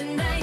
tonight.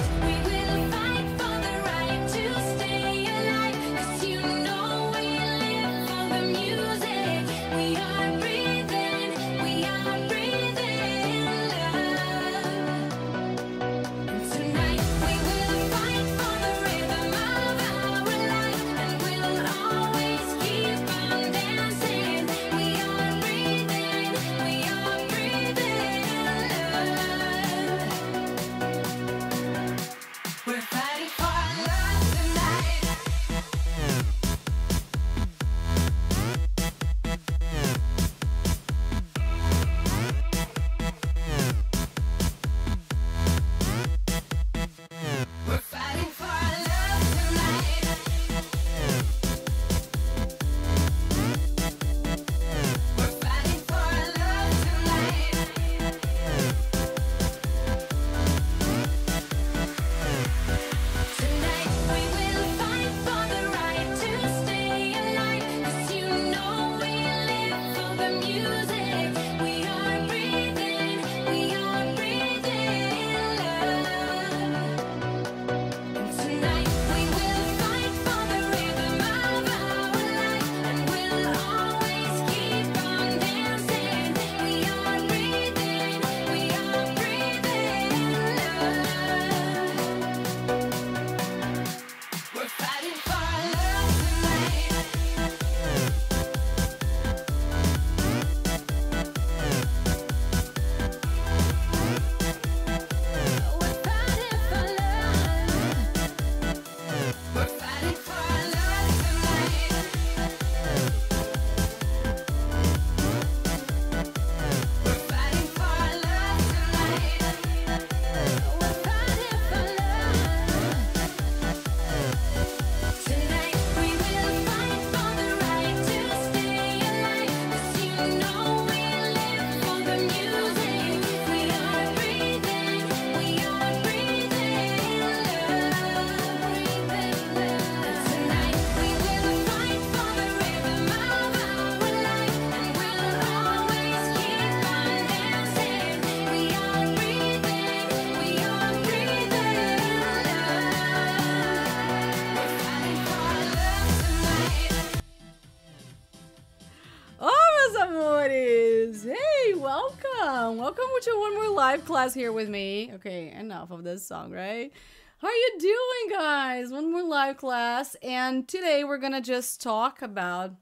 Jazz here with me. Okay, enough of this song, right? How are you doing, guys? One more live class, and today we're gonna just talk about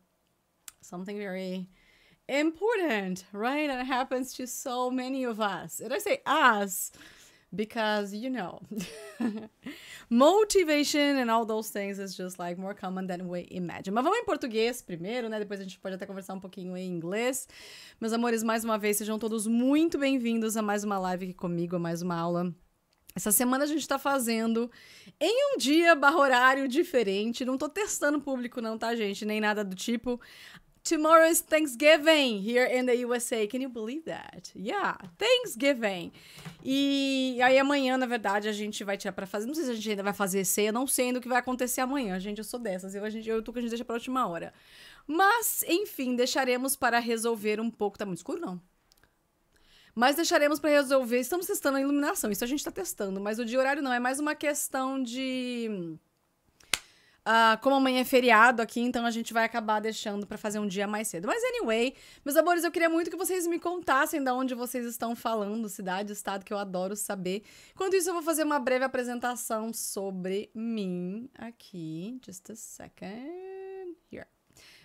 something very important, right? And it happens to so many of us. And I say us because, you know. motivation and all those things is just like more common than we imagine. Mas vamos em português primeiro, né? Depois a gente pode até conversar um pouquinho em inglês. Meus amores, mais uma vez, sejam todos muito bem-vindos a mais uma live aqui comigo, a mais uma aula. Essa semana a gente está fazendo em um dia barra horário diferente. Não estou testando público, não, tá, gente? Nem nada do tipo. Tomorrow é Thanksgiving here in the USA. Can you believe that? Yeah, Thanksgiving. E aí amanhã, na verdade, a gente vai tirar para fazer. Não sei se a gente ainda vai fazer ceia, não sei ainda o que vai acontecer amanhã. Gente, eu sou dessas. Eu, a gente, eu tô que a gente deixa pra última hora. Mas, enfim, deixaremos para resolver um pouco. Tá muito escuro, não? Mas deixaremos para resolver. Estamos testando a iluminação. Isso a gente tá testando. Mas o de horário não. É mais uma questão de Uh, como amanhã é feriado aqui, então a gente vai acabar deixando para fazer um dia mais cedo. Mas anyway, meus amores, eu queria muito que vocês me contassem de onde vocês estão falando, cidade, estado, que eu adoro saber. Enquanto isso, eu vou fazer uma breve apresentação sobre mim aqui. Just a second. Here.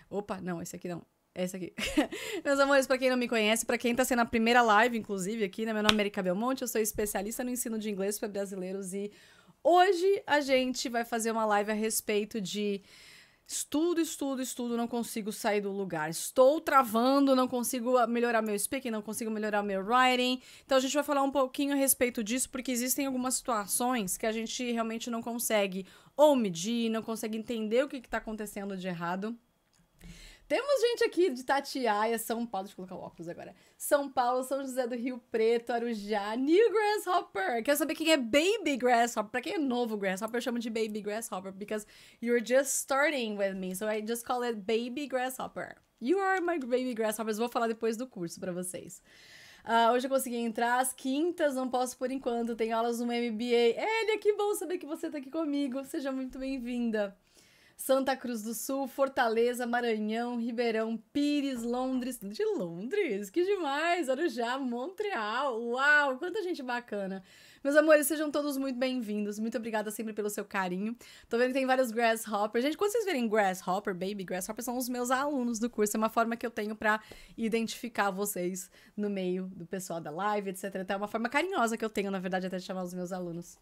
Opa, não, esse aqui não. Esse aqui. Meus amores, para quem não me conhece, para quem tá sendo a primeira live, inclusive, aqui, né? Meu nome é Erika Belmonte, eu sou especialista no ensino de inglês para brasileiros e Hoje a gente vai fazer uma live a respeito de estudo, estudo, estudo, não consigo sair do lugar. Estou travando, não consigo melhorar meu speaking, não consigo melhorar meu writing. Então a gente vai falar um pouquinho a respeito disso, porque existem algumas situações que a gente realmente não consegue ou medir, não consegue entender o que está acontecendo de errado. Temos gente aqui de Tatiaia, São Paulo, deixa eu colocar o óculos agora. São Paulo, São José do Rio Preto, Arujá, New Grasshopper. quer saber quem é Baby Grasshopper. Pra quem é novo Grasshopper, eu chamo de Baby Grasshopper, because you're just starting with me, so I just call it Baby Grasshopper. You are my Baby grasshopper Vou falar depois do curso pra vocês. Uh, hoje eu consegui entrar às quintas, não posso por enquanto, tenho aulas no MBA. Elia, que bom saber que você tá aqui comigo. Seja muito bem-vinda. Santa Cruz do Sul, Fortaleza, Maranhão, Ribeirão, Pires, Londres. De Londres? Que demais! Arujá, Montreal. Uau, quanta gente bacana. Meus amores, sejam todos muito bem-vindos. Muito obrigada sempre pelo seu carinho. Tô vendo que tem vários grasshoppers. Gente, quando vocês verem grasshopper, baby grasshopper, são os meus alunos do curso. É uma forma que eu tenho para identificar vocês no meio do pessoal da live, etc. Então, é uma forma carinhosa que eu tenho, na verdade, até de chamar os meus alunos.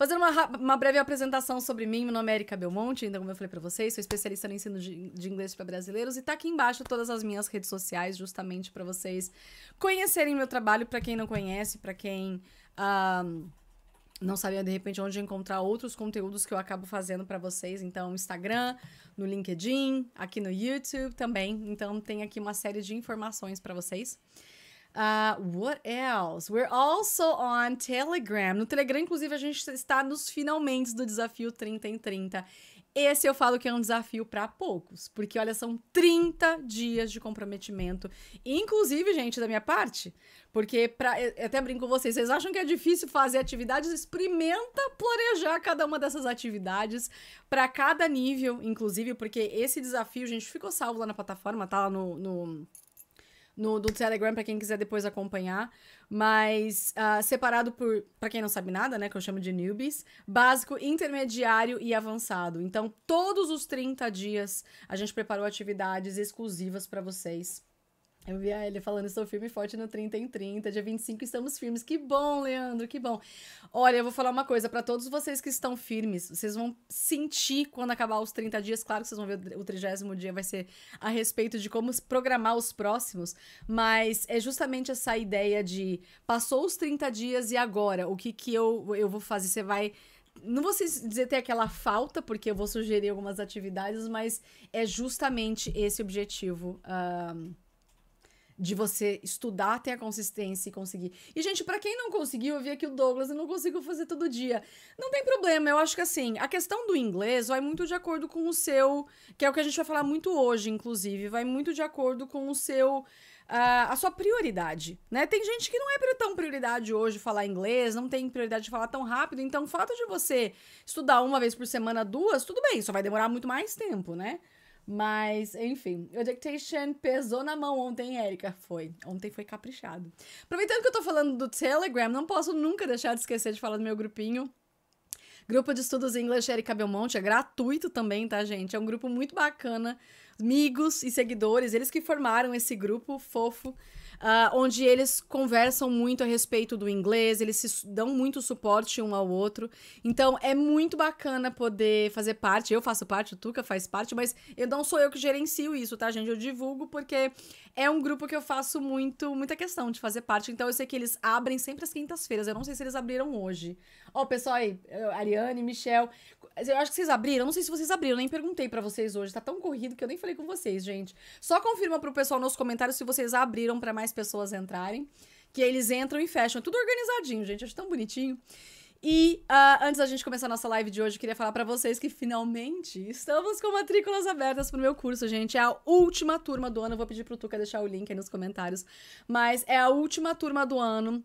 Fazendo uma, uma breve apresentação sobre mim, meu nome é Erika Belmonte, ainda então, como eu falei para vocês, sou especialista no ensino de, de inglês para brasileiros e tá aqui embaixo todas as minhas redes sociais, justamente para vocês conhecerem meu trabalho, para quem não conhece, para quem. Ah, não sabia é de repente onde encontrar outros conteúdos que eu acabo fazendo para vocês, então Instagram, no LinkedIn, aqui no YouTube também. Então tem aqui uma série de informações para vocês. Uh, what else? We're also on Telegram. No Telegram, inclusive, a gente está nos finalmente do desafio 30 em 30. Esse eu falo que é um desafio para poucos, porque olha, são 30 dias de comprometimento, inclusive, gente, da minha parte, porque pra, eu até brinco com vocês, vocês acham que é difícil fazer atividades? Experimenta planejar cada uma dessas atividades para cada nível, inclusive, porque esse desafio, gente, ficou salvo lá na plataforma, tá lá no, no no do Telegram para quem quiser depois acompanhar, mas uh, separado por, para quem não sabe nada, né, que eu chamo de newbies, básico, intermediário e avançado. Então, todos os 30 dias a gente preparou atividades exclusivas para vocês eu via ele falando, estou firme e forte no 30 em 30, dia 25 estamos firmes. Que bom, Leandro, que bom. Olha, eu vou falar uma coisa, para todos vocês que estão firmes, vocês vão sentir quando acabar os 30 dias, claro que vocês vão ver o trigésimo dia, vai ser a respeito de como programar os próximos, mas é justamente essa ideia de, passou os 30 dias e agora, o que que eu, eu vou fazer? Você vai não vou dizer ter aquela falta, porque eu vou sugerir algumas atividades, mas é justamente esse objetivo de você estudar, ter a consistência e conseguir. E, gente, para quem não conseguiu, eu vi aqui o Douglas, eu não consigo fazer todo dia. Não tem problema, eu acho que assim, a questão do inglês vai muito de acordo com o seu. Que é o que a gente vai falar muito hoje, inclusive, vai muito de acordo com o seu. Uh, a sua prioridade, né? Tem gente que não é tão prioridade hoje falar inglês, não tem prioridade de falar tão rápido, então o fato de você estudar uma vez por semana, duas, tudo bem, só vai demorar muito mais tempo, né? Mas, enfim, o Dictation pesou na mão ontem, Erika. Foi. Ontem foi caprichado. Aproveitando que eu tô falando do Telegram, não posso nunca deixar de esquecer de falar do meu grupinho. Grupo de Estudos em inglês Erika Belmonte, é gratuito também, tá, gente? É um grupo muito bacana. Amigos e seguidores, eles que formaram esse grupo fofo uh, onde eles conversam muito a respeito do inglês, eles se dão muito suporte um ao outro. Então é muito bacana poder fazer parte. Eu faço parte, o Tuca faz parte, mas eu não sou eu que gerencio isso, tá, gente? Eu divulgo porque é um grupo que eu faço muito, muita questão de fazer parte. Então eu sei que eles abrem sempre às quintas-feiras. Eu não sei se eles abriram hoje. Ó, oh, pessoal aí, Ariane, Michel. Eu acho que vocês abriram. Eu não sei se vocês abriram, nem perguntei para vocês hoje. Tá tão corrido que eu nem falei com vocês, gente. Só confirma pro pessoal nos comentários se vocês abriram para mais mais pessoas entrarem. Que eles entram e fecham. É tudo organizadinho, gente. Acho tão bonitinho. E uh, antes da gente começar a nossa live de hoje, eu queria falar para vocês que finalmente estamos com matrículas abertas pro meu curso, gente. É a última turma do ano. Eu vou pedir pro Tuca deixar o link aí nos comentários. Mas é a última turma do ano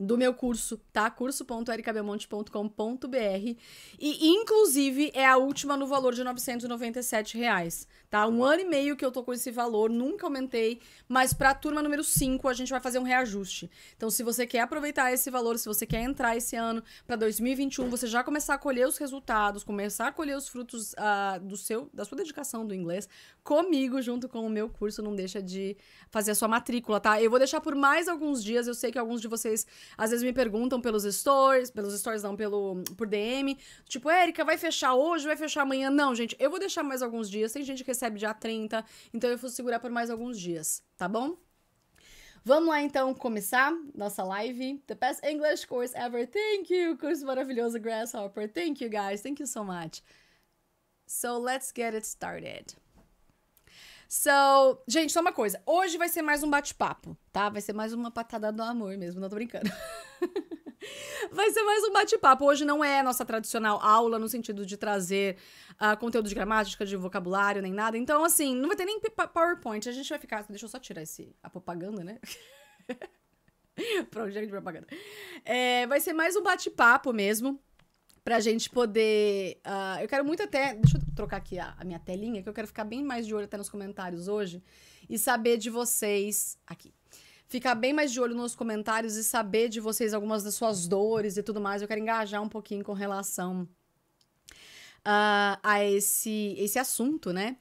do meu curso, tá? curso.ericabelmonte.com.br e inclusive é a última no valor de 997 reais, tá? Um ano e meio que eu tô com esse valor, nunca aumentei, mas pra turma número 5 a gente vai fazer um reajuste. Então se você quer aproveitar esse valor, se você quer entrar esse ano para 2021, você já começar a colher os resultados, começar a colher os frutos uh, do seu, da sua dedicação do inglês comigo junto com o meu curso, não deixa de fazer a sua matrícula, tá? Eu vou deixar por mais alguns dias, eu sei que alguns de vocês às vezes me perguntam pelos stories, pelos stories não, pelo por DM. Tipo, Érica, vai fechar hoje, vai fechar amanhã? Não, gente, eu vou deixar mais alguns dias. Tem gente que recebe dia 30, então eu vou segurar por mais alguns dias, tá bom? Vamos lá então começar nossa live. The best English course ever. Thank you, curso maravilhoso Grasshopper. Thank you guys. Thank you so much. So let's get it started. So, gente, só uma coisa. Hoje vai ser mais um bate-papo, tá? Vai ser mais uma patada do amor mesmo, não tô brincando. vai ser mais um bate-papo. Hoje não é nossa tradicional aula no sentido de trazer uh, conteúdo de gramática, de vocabulário, nem nada. Então, assim, não vai ter nem PowerPoint. A gente vai ficar. Deixa eu só tirar esse, a propaganda, né? Projeto de propaganda. É, vai ser mais um bate-papo mesmo pra gente poder. Uh, eu quero muito até. Deixa eu trocar aqui a, a, minha telinha, que eu quero ficar bem mais de olho até nos comentários hoje e saber de vocês. Aqui. Ficar bem mais de olho nos comentários e saber de vocês algumas das suas dores e tudo mais. Eu quero engajar um pouquinho com relação uh, a esse, esse assunto, né?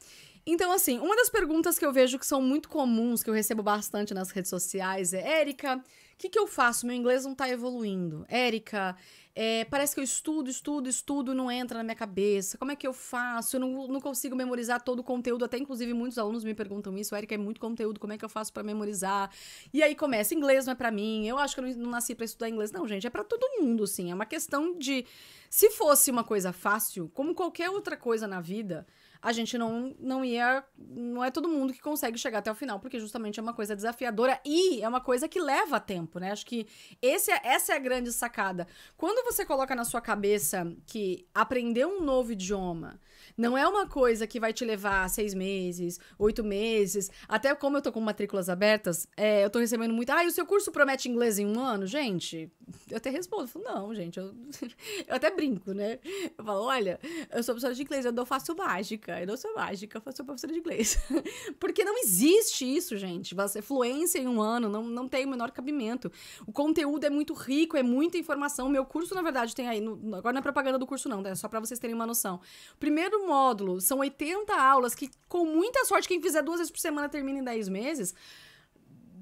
Então, assim, uma das perguntas que eu vejo que são muito comuns, que eu recebo bastante nas redes sociais, é: Érica, o que, que eu faço? Meu inglês não tá evoluindo. Érica, é, parece que eu estudo, estudo, estudo, não entra na minha cabeça. Como é que eu faço? Eu não, não consigo memorizar todo o conteúdo. Até, inclusive, muitos alunos me perguntam isso. Érica, é muito conteúdo, como é que eu faço para memorizar? E aí começa, inglês não é para mim. Eu acho que eu não, não nasci para estudar inglês. Não, gente, é para todo mundo, sim. É uma questão de... Se fosse uma coisa fácil, como qualquer outra coisa na vida a gente não, não ia. Não é todo mundo que consegue chegar até o final, porque justamente é uma coisa desafiadora e é uma coisa que leva tempo, né? Acho que esse, é, essa é a grande sacada. Quando você coloca na sua cabeça que aprender um novo idioma não é uma coisa que vai te levar seis meses, oito meses. Até como eu tô com matrículas abertas, é, eu tô recebendo muito. Ah, e o seu curso promete inglês em um ano? Gente, eu até respondo. Eu falo, não, gente, eu, eu até brinco, né? Eu falo, olha, eu sou professora de inglês, eu dou faço mágica. Eu não sou mágica, eu sou professora de inglês. Porque não existe isso, gente. Você, fluência em um ano não, não tem o menor cabimento. O conteúdo é muito rico, é muita informação. Meu curso, na verdade, tem aí. No, agora não é propaganda do curso, não, né? é só para vocês terem uma noção. Primeiro módulo. São 80 aulas que, com muita sorte, quem fizer duas vezes por semana termina em 10 meses.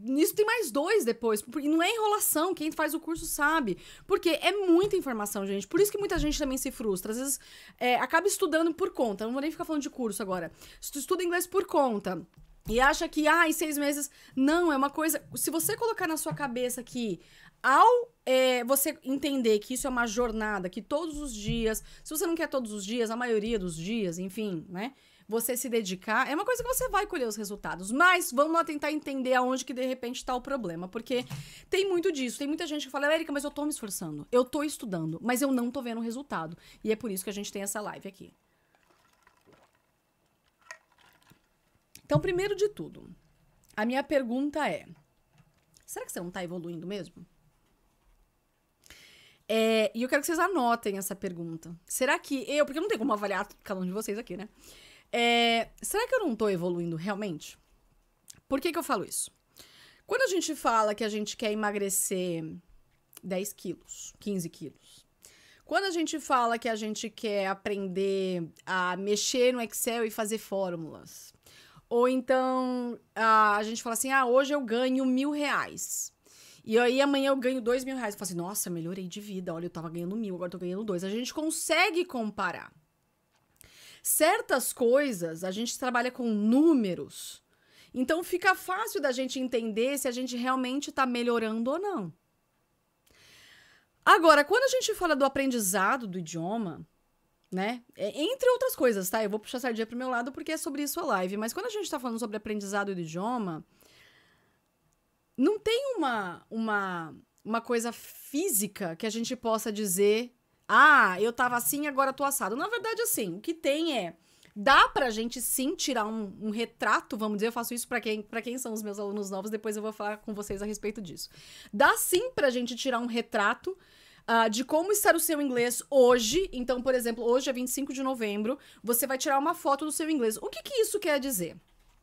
Nisso tem mais dois depois. E não é enrolação, quem faz o curso sabe. Porque é muita informação, gente. Por isso que muita gente também se frustra. Às vezes é, acaba estudando por conta. não vou nem ficar falando de curso agora. Estuda inglês por conta. E acha que, ah, em seis meses. Não, é uma coisa. Se você colocar na sua cabeça que ao é, você entender que isso é uma jornada, que todos os dias, se você não quer todos os dias, a maioria dos dias, enfim, né? Você se dedicar, é uma coisa que você vai colher os resultados. Mas vamos lá tentar entender aonde que de repente está o problema. Porque tem muito disso. Tem muita gente que fala, Erika, mas eu tô me esforçando, eu tô estudando, mas eu não tô vendo resultado. E é por isso que a gente tem essa live aqui. Então, primeiro de tudo, a minha pergunta é: será que você não está evoluindo mesmo? É, e eu quero que vocês anotem essa pergunta. Será que eu, porque eu não tenho como avaliar cada um de vocês aqui, né? É, será que eu não tô evoluindo realmente? Por que, que eu falo isso? Quando a gente fala que a gente quer emagrecer 10 quilos, 15 quilos, quando a gente fala que a gente quer aprender a mexer no Excel e fazer fórmulas, ou então a, ah, a gente fala assim: ah, hoje eu ganho mil reais. E aí amanhã eu ganho dois mil reais. Eu falo assim, nossa, melhorei de vida. Olha, eu tava ganhando mil, agora eu tô ganhando dois. A gente consegue comparar. Certas coisas a gente trabalha com números. Então fica fácil da gente entender se a gente realmente está melhorando ou não. Agora, quando a gente fala do aprendizado do idioma, né? É entre outras coisas, tá? Eu vou puxar a sardinha pro meu lado porque é sobre isso a live. Mas quando a gente está falando sobre aprendizado do idioma, não tem uma, uma, uma coisa física que a gente possa dizer, ah, eu tava assim, agora tô assado. Na verdade, assim, o que tem é dá pra gente sim tirar um, um, retrato, vamos dizer, eu faço isso para quem, pra quem são os meus alunos novos, depois eu vou falar com vocês a respeito disso. Dá sim pra gente tirar um retrato uh, de como está o seu inglês hoje. Então, por exemplo, hoje é 25 de novembro, você vai tirar uma foto do seu inglês. O que, que isso quer dizer?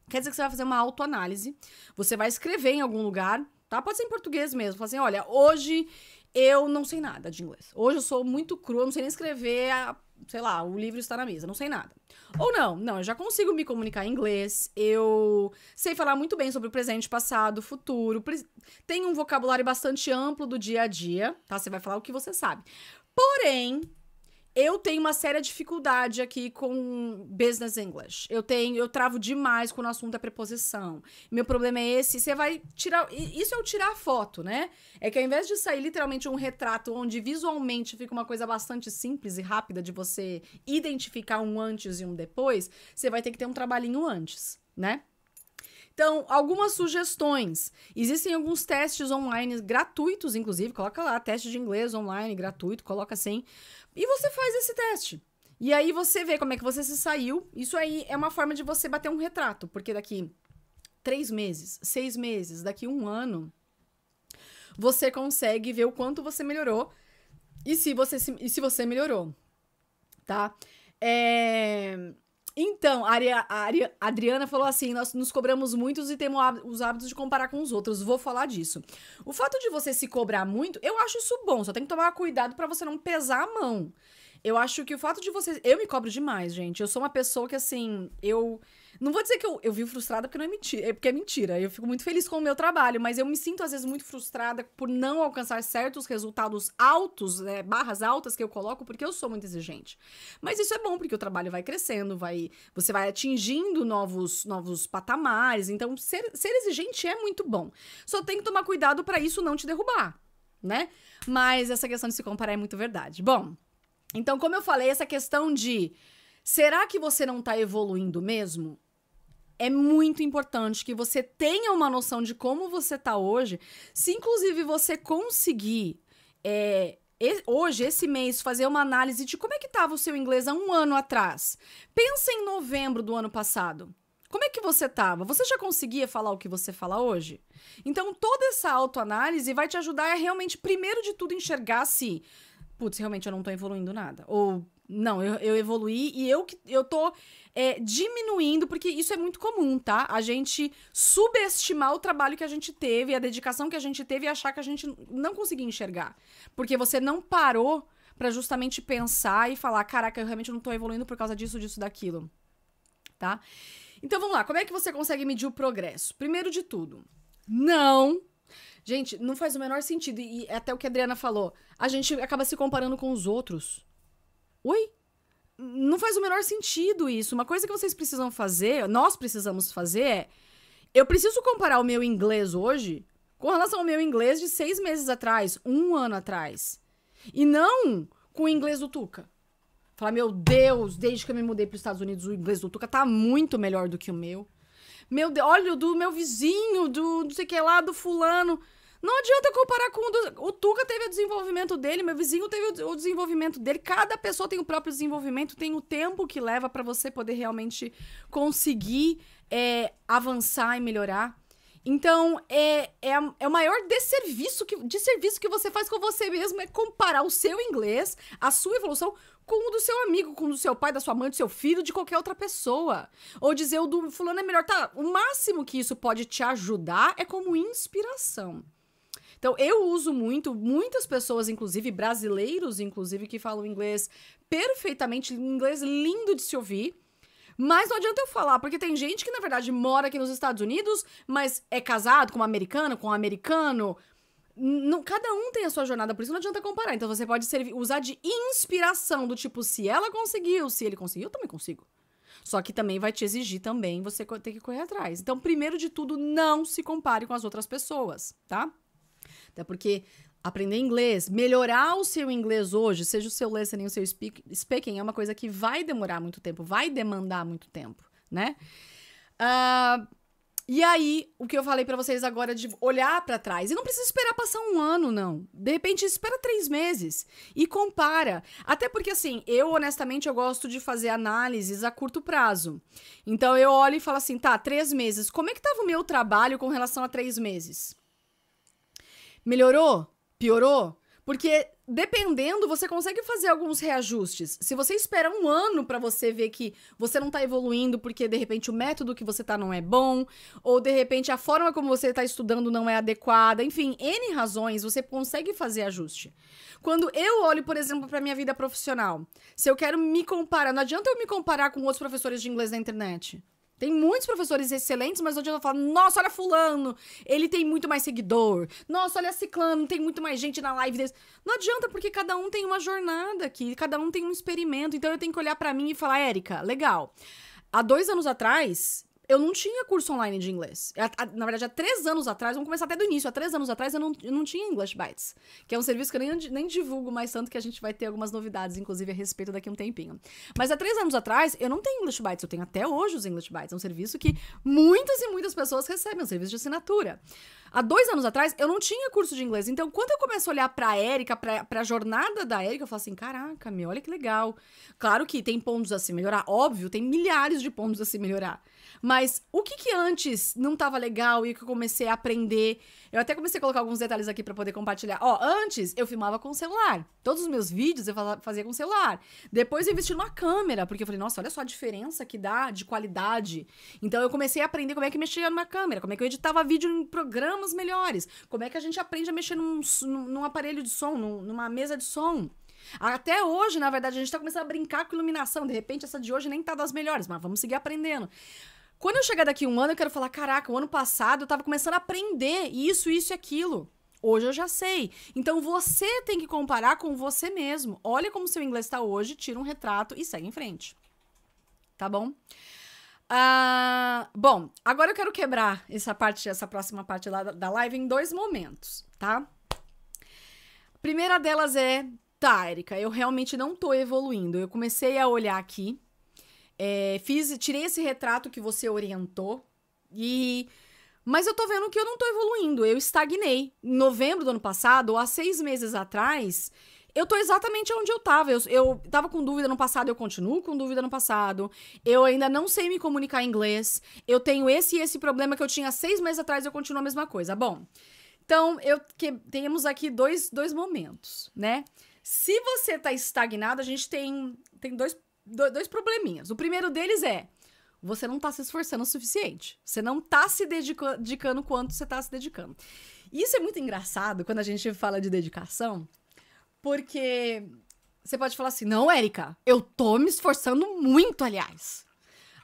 Quer dizer que você vai fazer uma autoanálise, você vai escrever em algum lugar, tá? Pode ser em português mesmo. Fazer, assim: olha, hoje eu não sei nada de inglês. Hoje eu sou muito crua, não sei nem escrever, a, sei lá, o livro está na mesa, não sei nada. Ou não, não, eu já consigo me comunicar em inglês, eu sei falar muito bem sobre o presente, passado, futuro, pre... tenho um vocabulário bastante amplo do dia a dia, tá? Você vai falar o que você sabe. Porém, eu tenho uma séria dificuldade aqui com business English. Eu tenho, eu travo demais quando o assunto da é preposição. Meu problema é esse. Você vai tirar. Isso é eu tirar a foto, né? É que ao invés de sair literalmente um retrato onde visualmente fica uma coisa bastante simples e rápida de você identificar um antes e um depois, você vai ter que ter um trabalhinho antes, né? Então, algumas sugestões. Existem alguns testes online gratuitos, inclusive, coloca lá teste de inglês online gratuito, coloca assim, e você faz esse teste. E aí você vê como é que você se saiu. Isso aí é uma forma de você bater um retrato, porque daqui três meses, seis meses, daqui um ano, você consegue ver o quanto você melhorou e se você, se, e se você melhorou, tá? É... Então, a, Aria, a, a Adriana falou assim: nós nos cobramos muito e temos os hábitos de comparar com os outros. Vou falar disso. O fato de você se cobrar muito, eu acho isso bom, só tem que tomar cuidado para você não pesar a mão. Eu acho que o fato de você. Eu me cobro demais, gente. Eu sou uma pessoa que, assim, eu. Não vou dizer que eu, eu vivo frustrada porque não é mentira, é porque é mentira. Eu fico muito feliz com o meu trabalho, mas eu me sinto às vezes muito frustrada por não alcançar certos resultados altos, né, barras altas que eu coloco, porque eu sou muito exigente. Mas isso é bom porque o trabalho vai crescendo, vai, você vai atingindo novos novos patamares. Então ser, ser exigente é muito bom. Só tem que tomar cuidado para isso não te derrubar, né? Mas essa questão de se comparar é muito verdade. Bom, então como eu falei, essa questão de Será que você não está evoluindo mesmo? é muito importante que você tenha uma noção de como você tá hoje. Se inclusive você conseguir é, hoje, esse mês, fazer uma análise de como é que estava o seu inglês há um ano atrás. Pensa em novembro do ano passado. Como é que você estava? Você já conseguia falar o que você fala hoje? Então, toda essa autoanálise vai te ajudar a realmente, primeiro de tudo, enxergar se, putz, realmente eu não estou evoluindo nada. Ou, não, eu, eu evoluí e eu que eu tô é, diminuindo, porque isso é muito comum, tá? A gente subestimar o trabalho que a gente teve, a dedicação que a gente teve e achar que a gente não conseguia enxergar. Porque você não parou para justamente pensar e falar, caraca, eu realmente não tô evoluindo por causa disso, disso, daquilo. Tá? Então vamos lá, como é que você consegue medir o progresso? Primeiro de tudo, não Gente, não faz o menor sentido. E até o que a Adriana falou. A gente acaba se comparando com os outros. Oi? Não faz o menor sentido isso. Uma coisa que vocês precisam fazer, nós precisamos fazer é. Eu preciso comparar o meu inglês hoje com relação ao meu inglês de seis meses atrás, um ano atrás. E não com o inglês do Tuca. Falar, meu Deus, desde que eu me mudei para os Estados Unidos, o inglês do Tuca tá muito melhor do que o meu. Meu Deus, olha, o do meu vizinho, do não sei o que lá, do fulano. Não adianta comparar com o, do... o Tuca teve o desenvolvimento dele, meu vizinho teve o desenvolvimento dele. Cada pessoa tem o próprio desenvolvimento, tem o tempo que leva para você poder realmente conseguir é, avançar e melhorar. Então, é, é, é o maior desserviço que, serviço que você faz com você mesmo é comparar o seu inglês, a sua evolução, com o do seu amigo, com o do seu pai, da sua mãe, do seu filho, de qualquer outra pessoa. Ou dizer o do fulano é melhor. Tá, o máximo que isso pode te ajudar é como inspiração. Então, eu uso muito, muitas pessoas, inclusive brasileiros, inclusive, que falam inglês perfeitamente, inglês lindo de se ouvir. Mas não adianta eu falar, porque tem gente que, na verdade, mora aqui nos Estados Unidos, mas é casado com uma americana, com um americano. Não, cada um tem a sua jornada, por isso não adianta comparar. Então você pode servir, usar de inspiração, do tipo, se ela conseguiu, se ele conseguiu, eu também consigo. Só que também vai te exigir também você ter que correr atrás. Então, primeiro de tudo, não se compare com as outras pessoas, tá? Até porque aprender inglês, melhorar o seu inglês hoje, seja o seu listening, o seu speak, speaking, é uma coisa que vai demorar muito tempo, vai demandar muito tempo, né? Uh, e aí, o que eu falei para vocês agora de olhar para trás. E não precisa esperar passar um ano, não. De repente, espera três meses e compara. Até porque, assim, eu honestamente eu gosto de fazer análises a curto prazo. Então, eu olho e falo assim, tá, três meses. Como é que tava o meu trabalho com relação a três meses? Melhorou? Piorou? Porque dependendo, você consegue fazer alguns reajustes. Se você espera um ano para você ver que você não tá evoluindo porque de repente o método que você tá não é bom, ou de repente a forma como você tá estudando não é adequada, enfim, N razões você consegue fazer ajuste. Quando eu olho, por exemplo, para minha vida profissional, se eu quero me comparar, não adianta eu me comparar com outros professores de inglês na internet. Tem muitos professores excelentes, mas onde eu falo, nossa, olha fulano, ele tem muito mais seguidor. Nossa, olha ciclano, tem muito mais gente na live desse. Não adianta, porque cada um tem uma jornada aqui, cada um tem um experimento. Então eu tenho que olhar para mim e falar, Érica, legal. Há dois anos atrás, eu não tinha curso online de inglês. na verdade, há três anos atrás, vamos começar até do início, há três anos atrás eu não, eu não tinha English Bytes, que é um serviço que eu nem, nem divulgo mais tanto que a gente vai ter algumas novidades, inclusive, a respeito daqui a um tempinho. Mas há três anos atrás, eu não tenho English Bytes, eu tenho até hoje os English Bytes. É um serviço que muitas e muitas pessoas recebem, é um serviço de assinatura. Há dois anos atrás, eu não tinha curso de inglês. Então, quando eu começo a olhar pra Erika, pra, pra jornada da Erika, eu falo assim: caraca, me olha que legal. Claro que tem pontos a se melhorar, óbvio, tem milhares de pontos a se melhorar. Mas o que que antes não tava legal e que eu comecei a aprender? Eu até comecei a colocar alguns detalhes aqui para poder compartilhar. Ó, antes eu filmava com o celular. Todos os meus vídeos eu fazia com o celular. Depois eu investi numa câmera, porque eu falei, nossa, olha só a diferença que dá de qualidade. Então eu comecei a aprender como é que mexia numa câmera, como é que eu editava vídeo em programas melhores, como é que a gente aprende a mexer num, num aparelho de som, num, numa mesa de som. Até hoje, na verdade, a gente tá começando a brincar com iluminação. De repente, essa de hoje nem tá das melhores, mas vamos seguir aprendendo. Quando eu chegar daqui um ano, eu quero falar: caraca, o ano passado eu tava começando a aprender isso, isso e aquilo. Hoje eu já sei. Então você tem que comparar com você mesmo. Olha como seu inglês está hoje, tira um retrato e segue em frente. Tá bom? Uh, bom, agora eu quero quebrar essa parte, essa próxima parte da, da live em dois momentos, tá? A primeira delas é, tá, Erika, eu realmente não tô evoluindo. Eu comecei a olhar aqui é, fiz, tirei esse retrato que você orientou e mas eu tô vendo que eu não tô evoluindo, eu estagnei. Em novembro do ano passado, há seis meses atrás, eu tô exatamente onde eu tava. Eu, eu tava com dúvida no passado, eu continuo com dúvida no passado. Eu ainda não sei me comunicar em inglês. Eu tenho esse e esse problema que eu tinha seis meses atrás, eu continuo a mesma coisa. Bom, então eu que, temos aqui dois, dois momentos, né? Se você tá estagnado, a gente tem, tem dois, dois probleminhas. O primeiro deles é: você não tá se esforçando o suficiente. Você não tá se dedicando quanto você tá se dedicando. E isso é muito engraçado quando a gente fala de dedicação, porque você pode falar assim: não, Érica, eu tô me esforçando muito, aliás.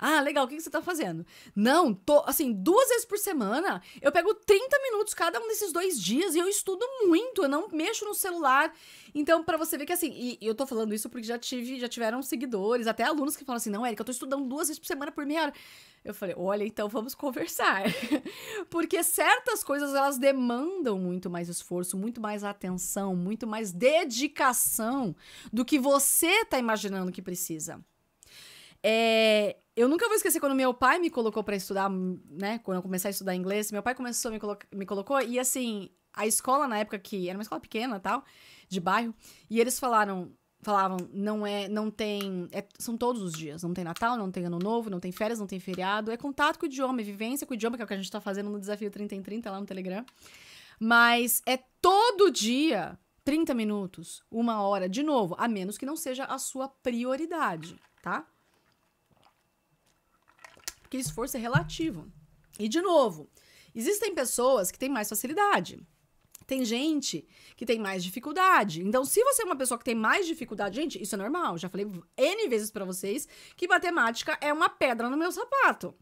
Ah, legal, o que, você tá fazendo? Não, tô, assim, duas vezes por semana, eu pego 30 minutos cada um desses dois dias e eu estudo muito, eu não mexo no celular. Então, para você ver que assim, e, e, eu tô falando isso porque já tive, já tiveram seguidores, até alunos que falam assim: "Não, Érica, eu tô estudando duas vezes por semana por meia hora". Eu falei: "Olha, então vamos conversar". porque certas coisas elas demandam muito mais esforço, muito mais atenção, muito mais dedicação do que você tá imaginando que precisa. É, eu nunca vou esquecer quando meu pai me colocou para estudar, né? Quando eu comecei a estudar inglês, meu pai começou, me, colo me colocou, e assim, a escola na época que era uma escola pequena tal, de bairro, e eles falaram, falavam, não é, não tem, é, são todos os dias, não tem Natal, não tem Ano Novo, não tem férias, não tem feriado, é contato com o idioma, é vivência com o idioma, que é o que a gente tá fazendo no Desafio 30 em 30 lá no Telegram, mas é todo dia, 30 minutos, uma hora, de novo, a menos que não seja a sua prioridade, tá? porque esforço é relativo. E, de novo, existem pessoas que têm mais facilidade. Tem gente que tem mais dificuldade. Então, se você é uma pessoa que tem mais dificuldade, gente, isso é normal. Já falei N vezes para vocês que matemática é uma pedra no meu sapato.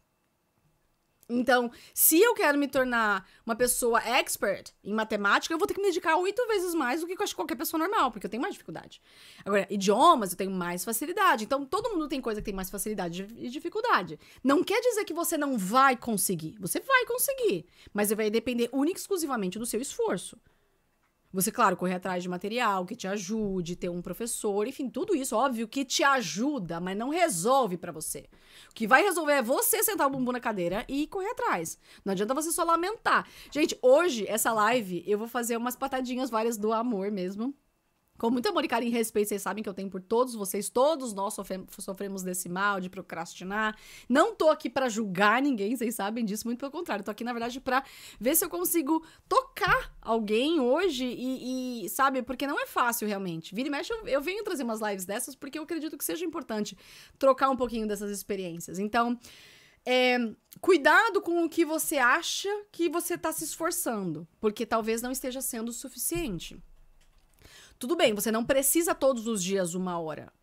Então, se eu quero me tornar uma pessoa expert em matemática, eu vou ter que me dedicar oito vezes mais do que qualquer pessoa normal, porque eu tenho mais dificuldade. Agora, idiomas, eu tenho mais facilidade. Então, todo mundo tem coisa que tem mais facilidade e dificuldade. Não quer dizer que você não vai conseguir. Você vai conseguir, mas vai depender única e exclusivamente do seu esforço. Você, claro, correr atrás de material que te ajude, ter um professor, enfim, tudo isso, óbvio, que te ajuda, mas não resolve para você. O que vai resolver é você sentar o bumbum na cadeira e correr atrás. Não adianta você só lamentar. Gente, hoje, essa live, eu vou fazer umas patadinhas várias do amor mesmo. Com muito amor e carinho e respeito, vocês sabem que eu tenho por todos vocês. Todos nós sofremos desse mal de procrastinar. Não tô aqui para julgar ninguém, vocês sabem disso, muito pelo contrário. Tô aqui, na verdade, para ver se eu consigo tocar alguém hoje e, e, sabe, porque não é fácil realmente. Vira e mexe, eu, eu venho trazer umas lives dessas porque eu acredito que seja importante trocar um pouquinho dessas experiências. Então. É, cuidado com o que você acha que você está se esforçando, porque talvez não esteja sendo o suficiente. Tudo bem, você não precisa todos os dias uma hora,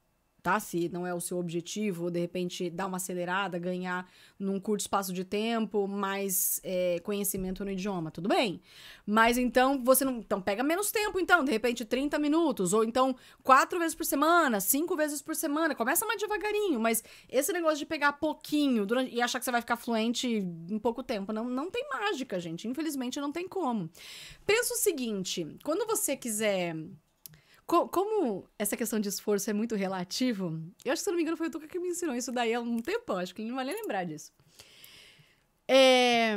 tá? Se não é o seu objetivo, de repente dar uma acelerada, ganhar num curto espaço de tempo, mais é, conhecimento no idioma, tudo bem. Mas então você não. Então pega menos tempo, então, de repente 30 minutos, ou então quatro vezes por semana, cinco vezes por semana. Começa mais devagarinho, mas esse negócio de pegar pouquinho durante, e achar que você vai ficar fluente em pouco tempo, não, não tem mágica, gente. Infelizmente não tem como. Pensa o seguinte: quando você quiser Co como essa questão de esforço é muito relativo, eu acho que, se não me engano, foi o Tuca que me ensinou isso daí há um tempo. acho que ele não vai nem lembrar disso. É...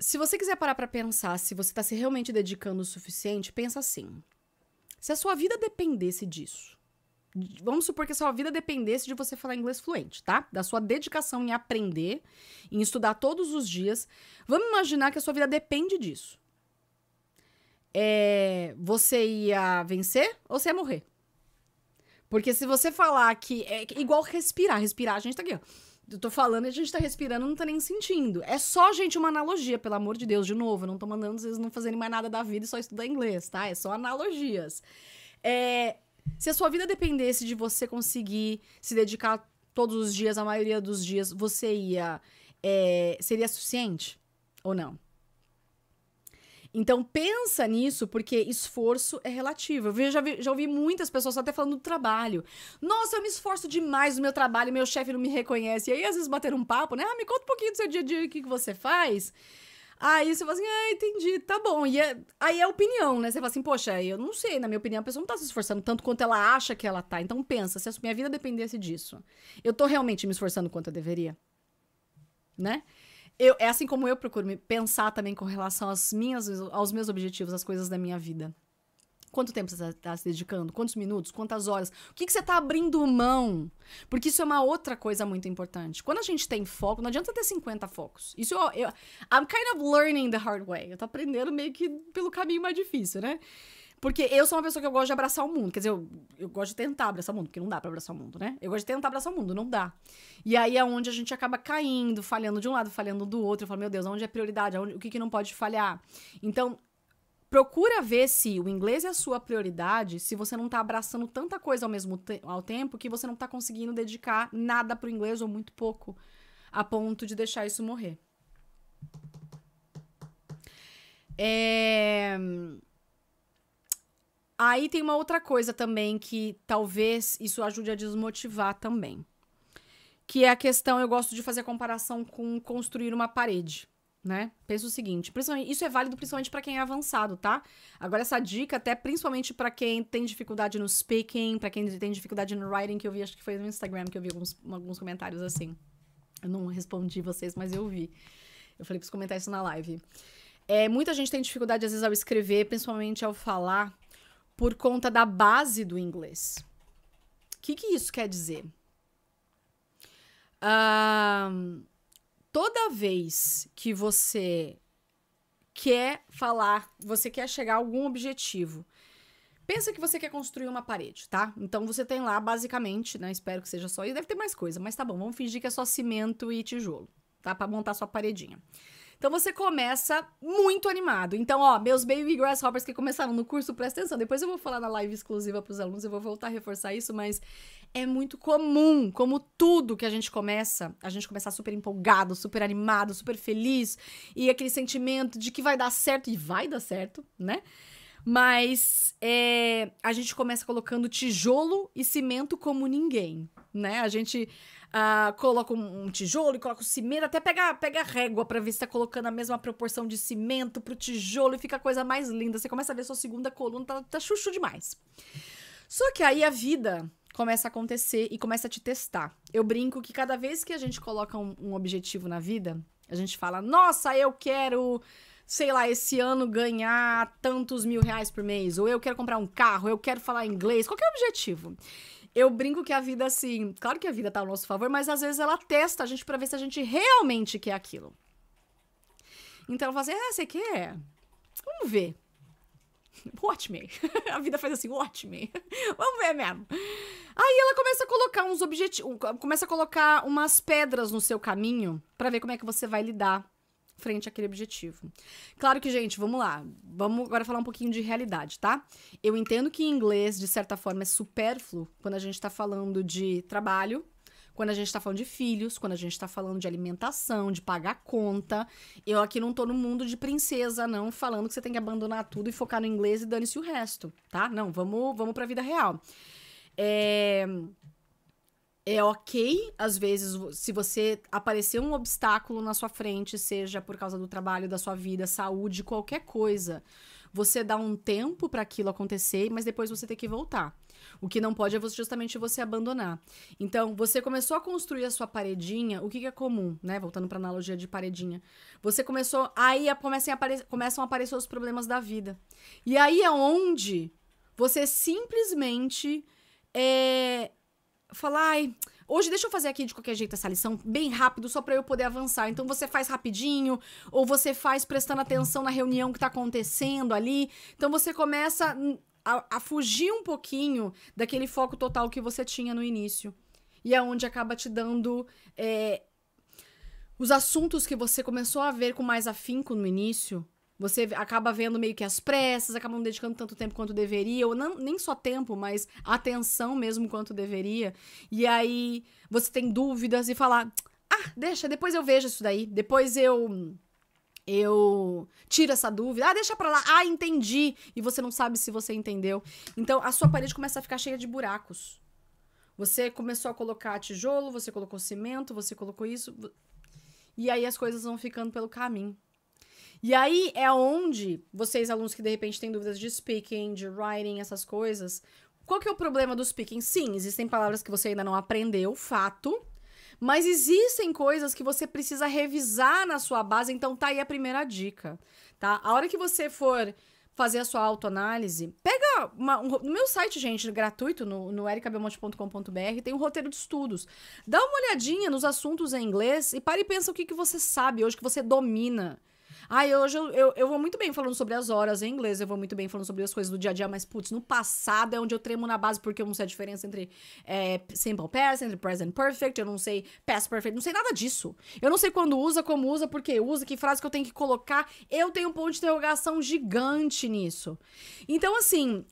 Se você quiser parar para pensar se você está se realmente dedicando o suficiente, pensa assim. Se a sua vida dependesse disso, vamos supor que a sua vida dependesse de você falar inglês fluente, tá? Da sua dedicação em aprender, em estudar todos os dias, vamos imaginar que a sua vida depende disso é, você ia vencer ou você ia morrer. Porque se você falar que. É igual respirar. Respirar, a gente tá aqui, ó. Eu tô falando e a gente tá respirando, não tá nem sentindo. É só, gente, uma analogia, pelo amor de Deus, de novo. Eu não tô mandando vocês não fazerem mais nada da vida e só estudar inglês, tá? É só analogias. É, se a sua vida dependesse de você conseguir se dedicar todos os dias, a maioria dos dias, você ia. É, seria suficiente? Ou não? Então pensa nisso, porque esforço é relativo. Eu já, vi, já ouvi muitas pessoas até falando do trabalho. Nossa, eu me esforço demais no meu trabalho, meu chefe não me reconhece. E aí, às vezes, bater um papo, né? Ah, me conta um pouquinho do seu dia a dia, o que, que você faz. Aí você fala assim, ah, entendi, tá bom. E é, aí é opinião, né? Você fala assim, poxa, eu não sei, na minha opinião, a pessoa não tá se esforçando tanto quanto ela acha que ela tá. Então pensa, se a minha vida dependesse disso, eu tô realmente me esforçando quanto eu deveria? Né? Eu, é assim como eu procuro me pensar também com relação às minhas, aos meus objetivos, às coisas da minha vida. Quanto tempo você está tá se dedicando? Quantos minutos? Quantas horas? O que, que você está abrindo mão? Porque isso é uma outra coisa muito importante. Quando a gente tem foco, não adianta ter 50 focos. Isso eu, eu I'm kind of learning the hard way. Eu tô aprendendo meio que pelo caminho mais difícil, né? Porque eu sou uma pessoa que eu gosto de abraçar o mundo. Quer dizer, eu, eu gosto de tentar abraçar o mundo, porque não dá pra abraçar o mundo, né? Eu gosto de tentar abraçar o mundo, não dá. E aí é onde a gente acaba caindo, falhando de um lado, falhando do outro. Eu falo, meu Deus, onde é prioridade? Aonde, o que, que não pode falhar? Então, procura ver se o inglês é a sua prioridade, se você não tá abraçando tanta coisa ao mesmo te ao tempo que você não tá conseguindo dedicar nada pro inglês ou muito pouco, a ponto de deixar isso morrer. É... Aí tem uma outra coisa também que talvez isso ajude a desmotivar também. Que é a questão, eu gosto de fazer a comparação com construir uma parede, né? Pensa o seguinte, isso é válido principalmente para quem é avançado, tá? Agora essa dica até principalmente para quem tem dificuldade no speaking, para quem tem dificuldade no writing, que eu vi, acho que foi no Instagram que eu vi alguns, alguns comentários assim. Eu não respondi vocês, mas eu vi. Eu falei, para comentar isso na live. É, muita gente tem dificuldade, às vezes, ao escrever, principalmente ao falar por conta da base do inglês. O que, que isso quer dizer? Uh, toda vez que você quer falar, você quer chegar a algum objetivo. Pensa que você quer construir uma parede, tá? Então você tem lá basicamente, né? Espero que seja só isso. Deve ter mais coisa, mas tá bom. Vamos fingir que é só cimento e tijolo, tá? Para montar sua paredinha. Então você começa muito animado. Então, ó, meus baby grasshoppers que começaram no curso, presta atenção. Depois eu vou falar na live exclusiva para os alunos, eu vou voltar a reforçar isso, mas é muito comum, como tudo que a gente começa, a gente começar super empolgado, super animado, super feliz e aquele sentimento de que vai dar certo e vai dar certo, né? Mas é, a gente começa colocando tijolo e cimento como ninguém, né? A gente uh, coloca um, tijolo e coloca o cimento, até pega, pega régua para ver se tá colocando a mesma proporção de cimento pro tijolo e fica a coisa mais linda. Você começa a ver sua segunda coluna, tá, tá chuchu demais. Só que aí a vida começa a acontecer e começa a te testar. Eu brinco que cada vez que a gente coloca um, um objetivo na vida, a gente fala, nossa, eu quero sei lá, esse ano ganhar tantos mil reais por mês, ou eu quero comprar um carro, eu quero falar inglês, qualquer objetivo eu brinco que a vida, assim, claro que a vida tá ao nosso favor, mas às vezes ela testa a gente para ver se a gente realmente quer aquilo. Então ela fala assim: ah, você quer? Vamos ver. Watch me. a vida faz assim, watch me. Vamos ver mesmo. Aí ela começa a colocar uns objetivos, começa a colocar umas pedras no seu caminho para ver como é que você vai lidar frente àquele objetivo. Claro que, gente, vamos lá. Vamos agora falar um pouquinho de realidade, tá? Eu entendo que inglês, de certa forma, é supérfluo quando a gente está falando de trabalho, quando a gente está falando de filhos, quando a gente está falando de alimentação, de pagar conta. Eu aqui não estou no mundo de princesa, não, falando que você tem que abandonar tudo e focar no inglês e dane-se o resto, tá? Não, vamos, vamos a vida real. É é ok, às vezes, se você aparecer um obstáculo na sua frente, seja por causa do trabalho, da sua vida, saúde, qualquer coisa, você dá um tempo para aquilo acontecer, mas depois você tem que voltar. O que não pode é justamente você abandonar. Então, você começou a construir a sua paredinha, o que, que é comum, né? Voltando para analogia de paredinha. Você começou, aí começam a, aparecer, começam a aparecer os problemas da vida. E aí é onde você simplesmente é, falar, ai, hoje deixa eu fazer aqui de qualquer jeito essa lição bem rápido, só para eu poder avançar. Então você faz rapidinho, ou você faz prestando atenção na reunião que tá acontecendo ali. Então você começa a, a fugir um pouquinho daquele foco total que você tinha no início. E é onde acaba te dando. É, os assuntos que você começou a ver com mais afinco no início você acaba vendo meio que as pressas, acaba não dedicando tanto tempo quanto deveria, ou não, nem só tempo, mas atenção mesmo quanto deveria. E aí você tem dúvidas e falar: ah, deixa, depois eu vejo isso daí, depois eu eu tiro essa dúvida. Ah, deixa pra lá. Ah, entendi. E você não sabe se você entendeu. Então, a sua parede começa a ficar cheia de buracos. Você começou a colocar tijolo, você colocou cimento, você colocou isso. E aí as coisas vão ficando pelo caminho. E aí é onde vocês, alunos que de repente têm dúvidas de speaking, de writing, essas coisas, qual que é o problema do speaking? Sim, existem palavras que você ainda não aprendeu, fato. Mas existem coisas que você precisa revisar na sua base, então tá aí a primeira dica, tá? A hora que você for fazer a sua autoanálise, pega uma, um, no meu site, gente, gratuito, no, no ericabelmonte.com.br, tem um roteiro de estudos. Dá uma olhadinha nos assuntos em inglês e pare e pensa o que, que você sabe hoje, que você domina. Ai, hoje eu, eu, eu vou muito bem falando sobre as horas em inglês, eu vou muito bem falando sobre as coisas do dia a dia, mas putz, no passado é onde eu tremo na base porque eu não sei a diferença entre é, simple past, entre present perfect, eu não sei past perfect, não sei nada disso. Eu não sei quando usa, como usa, por que usa, que frase que eu tenho que colocar. Eu tenho um ponto de interrogação gigante nisso. Então, assim,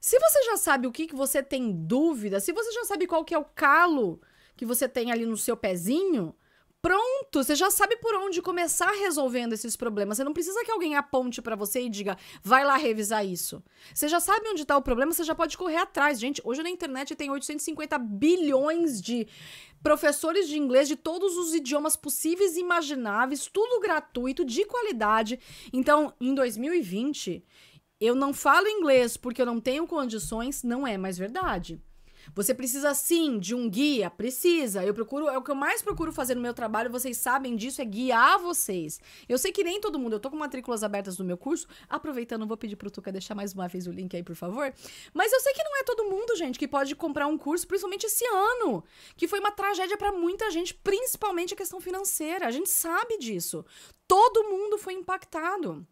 se você já sabe o que, que você tem dúvida, se você já sabe qual que é o calo que você tem ali no seu pezinho, pronto, você já sabe por onde começar resolvendo esses problemas. Você não precisa que alguém aponte para você e diga, vai lá revisar isso. Você já sabe onde tá o problema, você já pode correr atrás. Gente, hoje na internet tem 850 bilhões de professores de inglês de todos os idiomas possíveis e imagináveis, tudo gratuito, de qualidade. Então, em 2020, eu não falo inglês porque eu não tenho condições, não é mais verdade. Você precisa sim de um guia, precisa. Eu procuro, é o que eu mais procuro fazer no meu trabalho, vocês sabem disso, é guiar vocês. Eu sei que nem todo mundo, eu tô com matrículas abertas no meu curso. Aproveitando, vou pedir pro Tuca deixar mais uma vez o link aí, por favor. Mas eu sei que não é todo mundo, gente, que pode comprar um curso, principalmente esse ano, que foi uma tragédia para muita gente, principalmente a questão financeira. A gente sabe disso. Todo mundo foi impactado.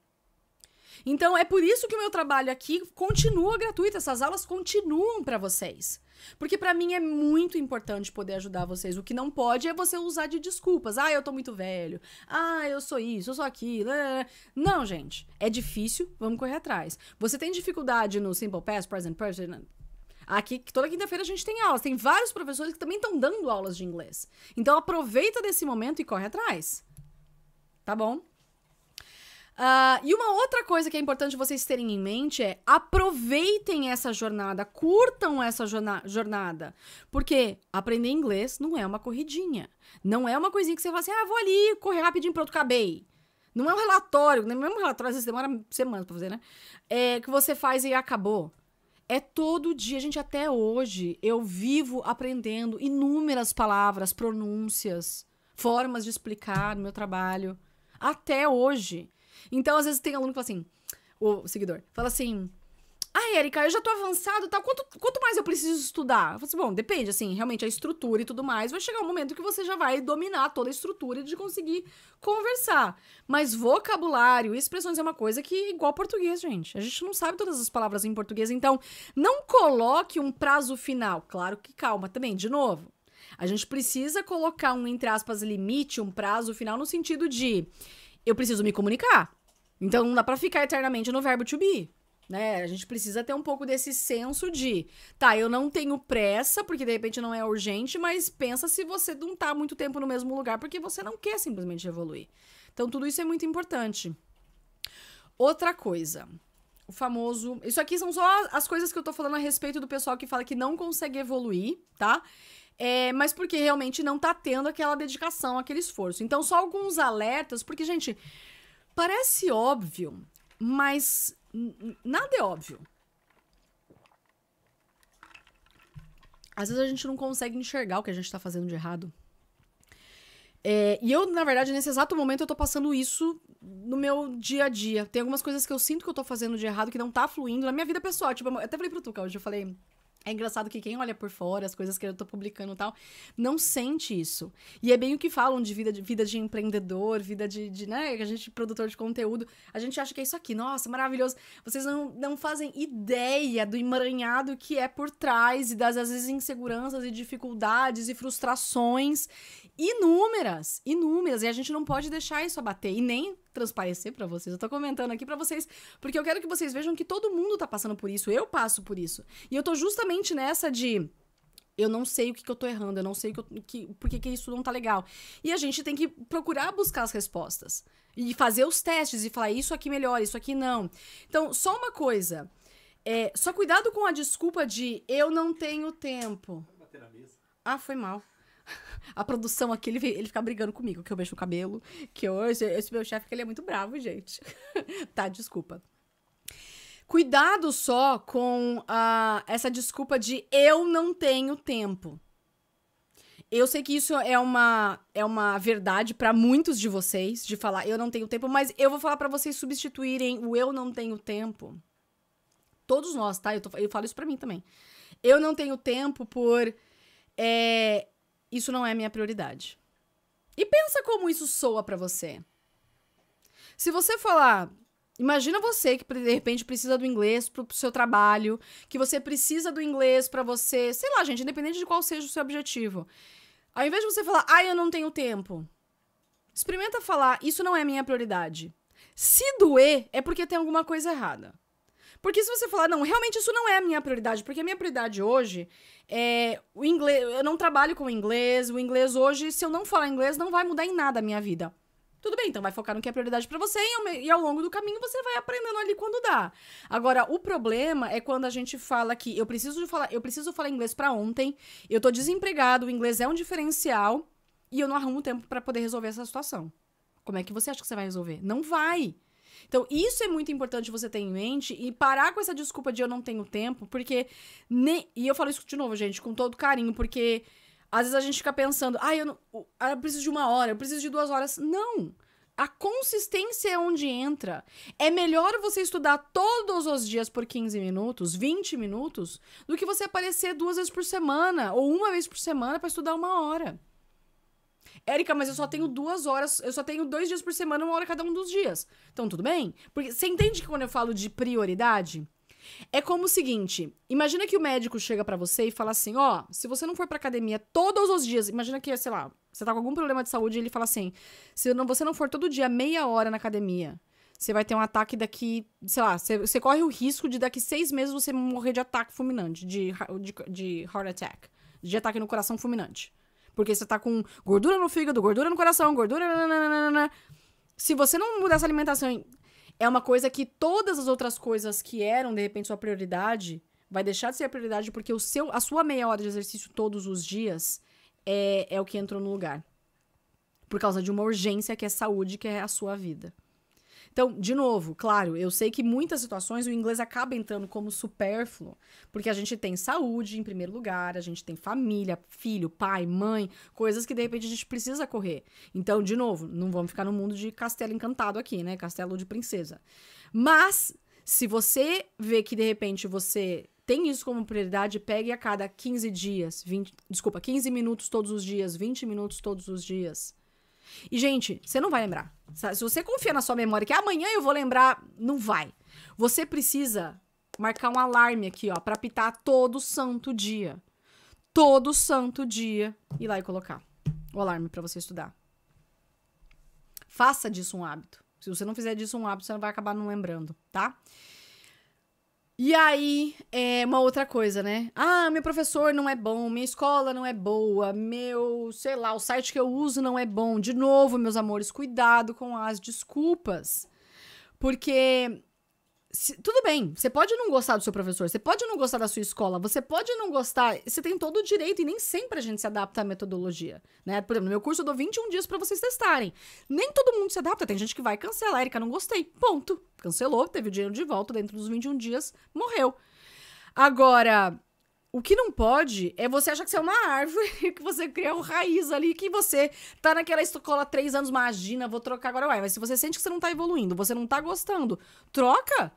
Então é por isso que o meu trabalho aqui continua gratuito, essas aulas continuam para vocês. Porque para mim é muito importante poder ajudar vocês. O que não pode é você usar de desculpas. Ah, eu tô muito velho. Ah, eu sou isso, eu sou aquilo. É, é, é. Não, gente. É difícil, vamos correr atrás. Você tem dificuldade no Simple Past, Present Perfect, Aqui, toda quinta-feira a gente tem aulas. Tem vários professores que também estão dando aulas de inglês. Então aproveita desse momento e corre atrás. Tá bom? Uh, e uma outra coisa que é importante vocês terem em mente é aproveitem essa jornada, curtam essa jorna jornada. Porque aprender inglês não é uma corridinha. Não é uma coisinha que você fala assim, ah, vou ali, correr rapidinho, pronto, acabei. Não é um relatório, nem é mesmo relatório, às vezes demora semanas pra fazer, né? É, que você faz e acabou. É todo dia, gente, até hoje eu vivo aprendendo inúmeras palavras, pronúncias, formas de explicar no meu trabalho. Até hoje. Então, às vezes, tem aluno que fala assim, o seguidor, fala assim. Ah, Erika, eu já tô avançado tá? Quanto, quanto mais eu preciso estudar? Eu falo assim, bom, depende, assim, realmente a estrutura e tudo mais. Vai chegar um momento que você já vai dominar toda a estrutura de conseguir conversar. Mas vocabulário e expressões é uma coisa que é igual português, gente. A gente não sabe todas as palavras em português, então não coloque um prazo final. Claro que calma também, de novo. A gente precisa colocar um, entre aspas, limite, um prazo final, no sentido de eu preciso me comunicar. Então não dá para ficar eternamente no verbo to be. Né? A gente precisa ter um pouco desse senso de, tá, eu não tenho pressa, porque de repente não é urgente, mas pensa se você não tá muito tempo no mesmo lugar, porque você não quer simplesmente evoluir. Então tudo isso é muito importante. Outra coisa, o famoso, isso aqui são só as coisas que eu tô falando a respeito do pessoal que fala que não consegue evoluir, tá? é, mas porque realmente não tá tendo aquela dedicação, aquele esforço. Então, só alguns alertas, porque, gente, parece óbvio, mas nada é óbvio. Às vezes a gente não consegue enxergar o que a gente tá fazendo de errado. É, e eu, na verdade, nesse exato momento, eu tô passando isso no meu dia a dia. Tem algumas coisas que eu sinto que eu tô fazendo de errado, que não tá fluindo na minha vida pessoal. Tipo, eu até falei pro Tuca hoje, eu falei, é engraçado que quem olha por fora, as coisas que eu tô publicando e tal, não sente isso. E é bem o que falam de vida de, vida de empreendedor, vida de, de, né, a gente produtor de conteúdo. A gente acha que é isso aqui, nossa, maravilhoso. Vocês não, não fazem ideia do emaranhado que é por trás e das, às vezes, inseguranças e dificuldades e frustrações inúmeras, inúmeras, e a gente não pode deixar isso abater e nem transparecer para vocês. Eu tô comentando aqui para vocês porque eu quero que vocês vejam que todo mundo tá passando por isso, eu passo por isso. E eu tô justamente nessa de eu não sei o que, que eu tô errando, eu não sei o que, que por que, que isso não tá legal. E a gente tem que procurar buscar as respostas e fazer os testes e falar isso aqui melhor, isso aqui não. Então, só uma coisa, é, só cuidado com a desculpa de eu não tenho tempo. Bater na mesa. Ah, foi mal. A produção aqui, ele, ele fica brigando comigo, que eu mexo o cabelo, que hoje, esse meu chefe, que ele é muito bravo, gente. tá, desculpa. Cuidado só com a ah, essa desculpa de eu não tenho tempo. Eu sei que isso é uma, é uma verdade para muitos de vocês, de falar eu não tenho tempo, mas eu vou falar para vocês substituírem o eu não tenho tempo. Todos nós, tá? Eu, tô, eu falo isso pra mim também. Eu não tenho tempo por é, isso não é minha prioridade. E pensa como isso soa para você. Se você falar, imagina você que de repente precisa do inglês pro seu trabalho, que você precisa do inglês para você, sei lá, gente, independente de qual seja o seu objetivo. Ao invés de você falar, ai, ah, eu não tenho tempo, experimenta falar, isso não é minha prioridade. Se doer, é porque tem alguma coisa errada. Porque se você falar, não, realmente isso não é a minha prioridade, porque a minha prioridade hoje é o inglês. Eu não trabalho com inglês, o inglês hoje, se eu não falar inglês, não vai mudar em nada a minha vida. Tudo bem, então vai focar no que é prioridade para você e ao, longo do caminho você vai aprendendo ali quando dá. Agora, o problema é quando a gente fala que eu preciso falar, eu preciso falar inglês para ontem, eu tô desempregado, o inglês é um diferencial e eu não arrumo tempo para poder resolver essa situação. Como é que você acha que você vai resolver? Não vai. Então, isso é muito importante você ter em mente e parar com essa desculpa de eu não tenho tempo, porque nem. E eu falo isso de novo, gente, com todo carinho, porque às vezes a gente fica pensando, ah, eu, não... Ah, eu preciso de uma hora, eu preciso de duas horas. Não! A consistência é onde entra. É melhor você estudar todos os dias por 15 minutos, 20 minutos, do que você aparecer duas vezes por semana ou uma vez por semana para estudar uma hora. Érica, mas eu só tenho duas horas, eu só tenho dois dias por semana, uma hora cada um dos dias. Então, tudo bem? Porque você entende que quando eu falo de prioridade, é como o seguinte: imagina que o médico chega para você e fala assim: ó, oh, se você não for pra academia todos os dias, imagina que, sei lá, você tá com algum problema de saúde e ele fala assim: se você não for todo dia meia hora na academia, você vai ter um ataque daqui, sei lá, você, você corre o risco de daqui seis meses você morrer de ataque fulminante, de, de, de heart attack, de ataque no coração fulminante. Porque você tá com gordura no fígado, gordura no coração, gordura. Nananana. Se você não mudar essa alimentação, é uma coisa que todas as outras coisas que eram, de repente, sua prioridade, vai deixar de ser a prioridade, porque o seu, a sua meia hora de exercício todos os dias é, é o que entrou no lugar. Por causa de uma urgência que é saúde, que é a sua vida. Então, de novo, claro, eu sei que muitas situações o inglês acaba entrando como supérfluo, porque a gente tem saúde em primeiro lugar, a gente tem família, filho, pai, mãe, coisas que de repente a gente precisa correr. Então, de novo, não vamos ficar no mundo de castelo encantado aqui, né? Castelo de princesa. Mas se você vê que de repente você tem isso como prioridade, pegue a cada 15 dias, 20, desculpa, 15 minutos todos os dias, 20 minutos todos os dias. E, gente, você não vai lembrar. Se você confia na sua memória que amanhã eu vou lembrar, não vai. Você precisa marcar um alarme aqui, ó, pra pitar todo santo dia. Todo santo dia. Ir lá e colocar o alarme para você estudar. Faça disso um hábito. Se você não fizer disso um hábito, você vai acabar não lembrando, tá? E aí, é uma outra coisa, né? Ah, meu professor não é bom, minha escola não é boa, meu, sei lá, o site que eu uso não é bom. De novo, meus amores, cuidado com as desculpas. Porque se, tudo bem, você pode não gostar do seu professor, você pode não gostar da sua escola, você pode não gostar, você tem todo o direito e nem sempre a gente se adapta à metodologia, né? Por exemplo, no meu curso eu dou 21 dias para vocês testarem. Nem todo mundo se adapta, tem gente que vai cancelar, Erika, não gostei, ponto. Cancelou, teve o dinheiro de volta dentro dos 21 dias, morreu. Agora, o que não pode é você achar que você é uma árvore, que você cria um raiz ali, que você tá naquela escola três anos, imagina, vou trocar agora, vai. Mas se você sente que você não tá evoluindo, você não tá gostando, troca!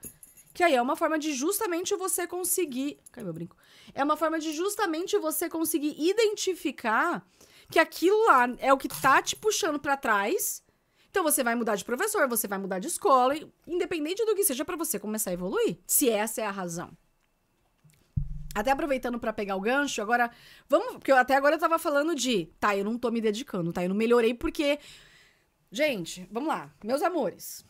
Que aí é uma forma de justamente você conseguir. Cai meu brinco. É uma forma de justamente você conseguir identificar que aquilo lá é o que tá te puxando para trás. Então você vai mudar de professor, você vai mudar de escola, independente do que seja para você começar a evoluir. Se essa é a razão. Até aproveitando para pegar o gancho, agora vamos, porque eu, até agora eu tava falando de, tá, eu não tô me dedicando, tá, eu não melhorei porque gente, vamos lá, meus amores.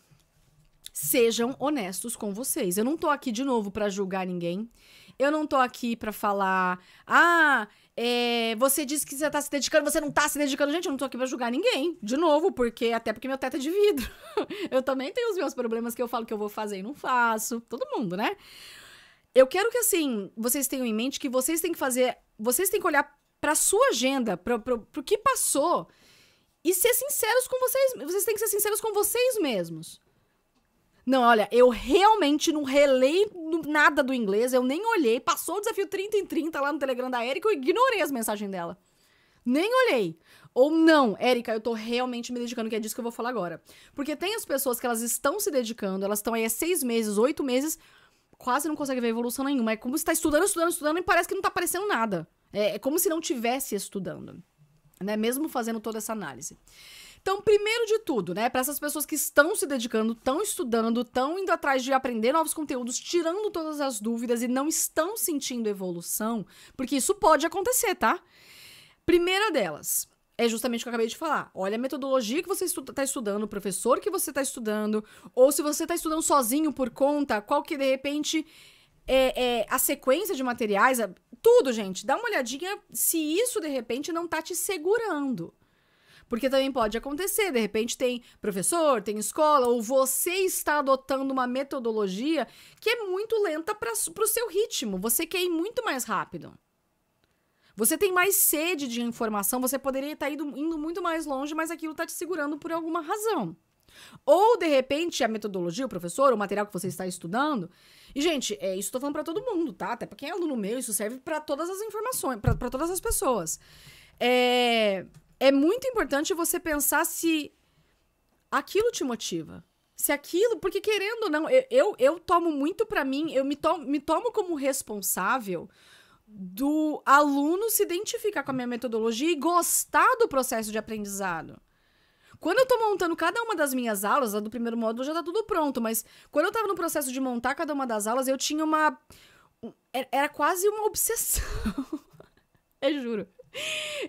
Sejam honestos com vocês. Eu não tô aqui de novo para julgar ninguém. Eu não tô aqui para falar, ah, é, você disse que você tá se dedicando, você não tá se dedicando. Gente, eu não tô aqui pra julgar ninguém, de novo, porque até porque meu teto é de vidro. eu também tenho os meus problemas que eu falo que eu vou fazer e não faço. Todo mundo, né? eu quero que, assim, vocês tenham em mente que vocês têm que fazer. Vocês têm que olhar pra sua agenda, para o pro que passou. E ser sinceros com vocês. Vocês têm que ser sinceros com vocês mesmos. Não, olha, eu realmente não relei nada do inglês, eu nem olhei. Passou o desafio 30 em 30 lá no Telegram da Erika, eu ignorei as mensagens dela. Nem olhei. Ou não, Érica, eu tô realmente me dedicando, que é disso que eu vou falar agora. Porque tem as pessoas que elas estão se dedicando, elas estão aí há seis meses, oito meses, quase não consegue ver evolução nenhuma. É como se está estudando, estudando, estudando e parece que não está aparecendo nada. É, é como se não tivesse estudando, né? Mesmo fazendo toda essa análise. Então, primeiro de tudo, né, para essas pessoas que estão se dedicando, estão estudando, estão indo atrás de aprender novos conteúdos, tirando todas as dúvidas e não estão sentindo evolução, porque isso pode acontecer, tá? Primeira delas, é justamente o que eu acabei de falar. Olha a metodologia que você está estu tá estudando, o professor que você está estudando, ou se você está estudando sozinho por conta, qual que de repente é, é a sequência de materiais, tudo, gente. Dá uma olhadinha se isso de repente não está te segurando. Porque também pode acontecer, de repente tem professor, tem escola, ou você está adotando uma metodologia que é muito lenta para o seu ritmo, você quer ir muito mais rápido. Você tem mais sede de informação, você poderia estar indo, indo muito mais longe, mas aquilo está te segurando por alguma razão. Ou, de repente, a metodologia, o professor, o material que você está estudando. E, gente, é, isso estou falando para todo mundo, tá? Até para quem é aluno meu, isso serve para todas as informações, para todas as pessoas. É, é muito importante você pensar se aquilo te motiva. Se aquilo, porque querendo ou não, eu, eu, eu tomo muito para mim, eu me me tomo como responsável do aluno se identificar com a minha metodologia e gostar do processo de aprendizado. Quando eu tô montando cada uma das minhas aulas, a do primeiro módulo já tá tudo pronto, mas quando eu tava no processo de montar cada uma das aulas, eu tinha uma. Era quase uma obsessão. eu juro.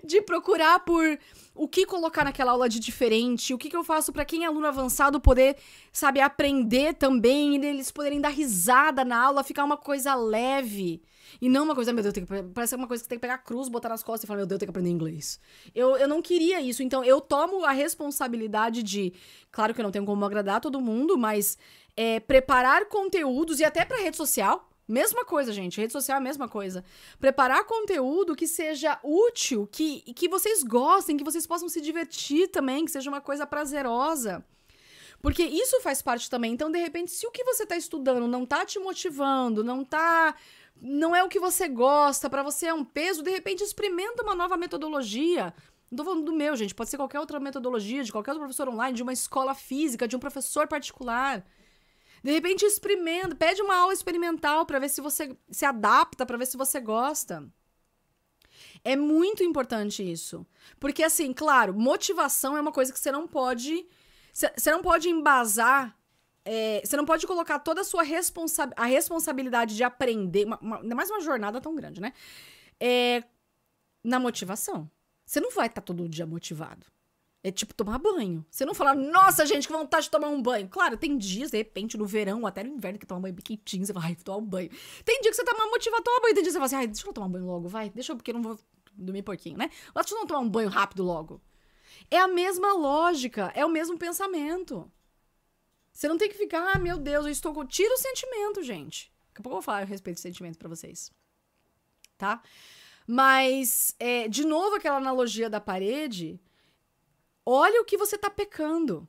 De procurar por o que colocar naquela aula de diferente, o que, que eu faço para quem é aluno avançado poder, sabe, aprender também, e eles poderem dar risada na aula, ficar uma coisa leve. E não uma coisa, meu Deus, tem que, parece uma coisa que tem que pegar a cruz, botar nas costas e falar, meu Deus, tem que aprender inglês. Eu, eu não queria isso, então eu tomo a responsabilidade de, claro que eu não tenho como agradar todo mundo, mas é, preparar conteúdos e até para rede social, Mesma coisa, gente. Rede social é a mesma coisa. Preparar conteúdo que seja útil, que, que vocês gostem, que vocês possam se divertir também, que seja uma coisa prazerosa. Porque isso faz parte também. Então, de repente, se o que você está estudando não está te motivando, não está não é o que você gosta, para você é um peso, de repente experimenta uma nova metodologia. Não tô falando do meu, gente. Pode ser qualquer outra metodologia, de qualquer outro professor online, de uma escola física, de um professor particular. De repente experimenta, pede uma aula experimental para ver se você se adapta, para ver se você gosta. É muito importante isso. Porque assim, claro, motivação é uma coisa que você não pode você não pode embasar é, você não pode colocar toda a sua responsa a responsabilidade de aprender, uma, uma, ainda mais uma jornada tão grande, né? É, na motivação. Você não vai estar tá todo dia motivado. É tipo tomar banho. Você não fala, nossa, gente, que vontade de tomar um banho. Claro, tem dias, de repente, no verão, até no inverno, que toma banho biquitinho, você fala, ai, tomar um banho. Tem dia que você tá mais motivado a tomar banho, tem dia que você fala assim, ai, deixa eu tomar um banho logo, vai. Deixa eu, porque eu não vou dormir porquinho, né? Mas deixa eu não tomar um banho rápido logo. É a mesma lógica, é o mesmo pensamento. Você não tem que ficar, ah, meu Deus, eu estou com. Tira o sentimento, gente. Daqui a pouco eu vou falar a respeito do sentimento para vocês. Tá? Mas, é, de novo, aquela analogia da parede. Olha o que você está pecando.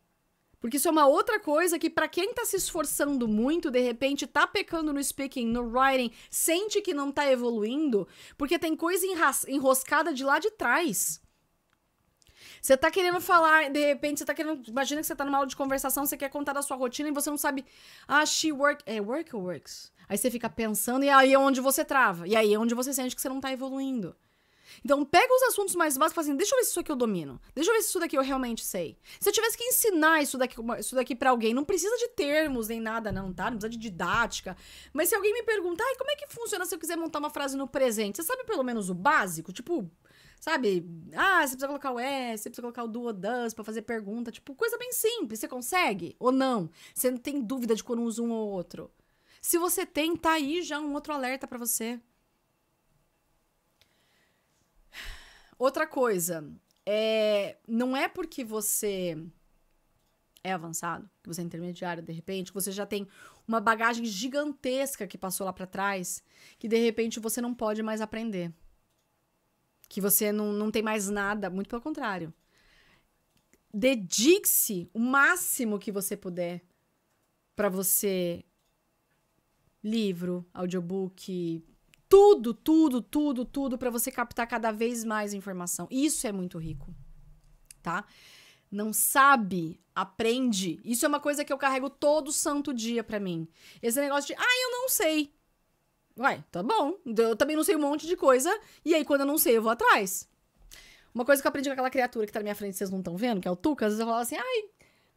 Porque isso é uma outra coisa que, para quem tá se esforçando muito, de repente tá pecando no speaking, no writing, sente que não tá evoluindo, porque tem coisa enroscada de lá de trás. Você tá querendo falar, de repente, você tá querendo. Imagina que você tá numa aula de conversação, você quer contar da sua rotina e você não sabe. Ah, she work. É work works? Aí você fica pensando e aí é onde você trava. E aí é onde você sente que você não tá evoluindo. Então, pega os assuntos mais básicos e fala assim: deixa eu ver se isso aqui eu domino. Deixa eu ver se isso daqui eu realmente sei. Se eu tivesse que ensinar isso daqui, isso daqui pra alguém, não precisa de termos nem nada, não, tá? Não precisa de didática. Mas se alguém me perguntar, como é que funciona se eu quiser montar uma frase no presente? Você sabe pelo menos o básico? Tipo, sabe? Ah, você precisa colocar o S, você precisa colocar o do ou das pra fazer pergunta. Tipo, coisa bem simples. Você consegue ou não? Você não tem dúvida de quando usa um ou outro. Se você tem, tá aí já um outro alerta para você. Outra coisa, é, não é porque você é avançado, que você é intermediário, de repente, que você já tem uma bagagem gigantesca que passou lá para trás, que de repente você não pode mais aprender que você não, não tem mais nada, muito pelo contrário. Dedique-se o máximo que você puder para você livro, audiobook, tudo, tudo, tudo, tudo para você captar cada vez mais informação. Isso é muito rico, tá? Não sabe, aprende. Isso é uma coisa que eu carrego todo santo dia para mim. Esse negócio de, ah, eu não sei. Vai, tá bom. Eu também não sei um monte de coisa. E aí, quando eu não sei, eu vou atrás. Uma coisa que eu aprendi com aquela criatura que tá na minha frente, vocês não estão vendo, que é o Tuca, às vezes eu falava assim, ai,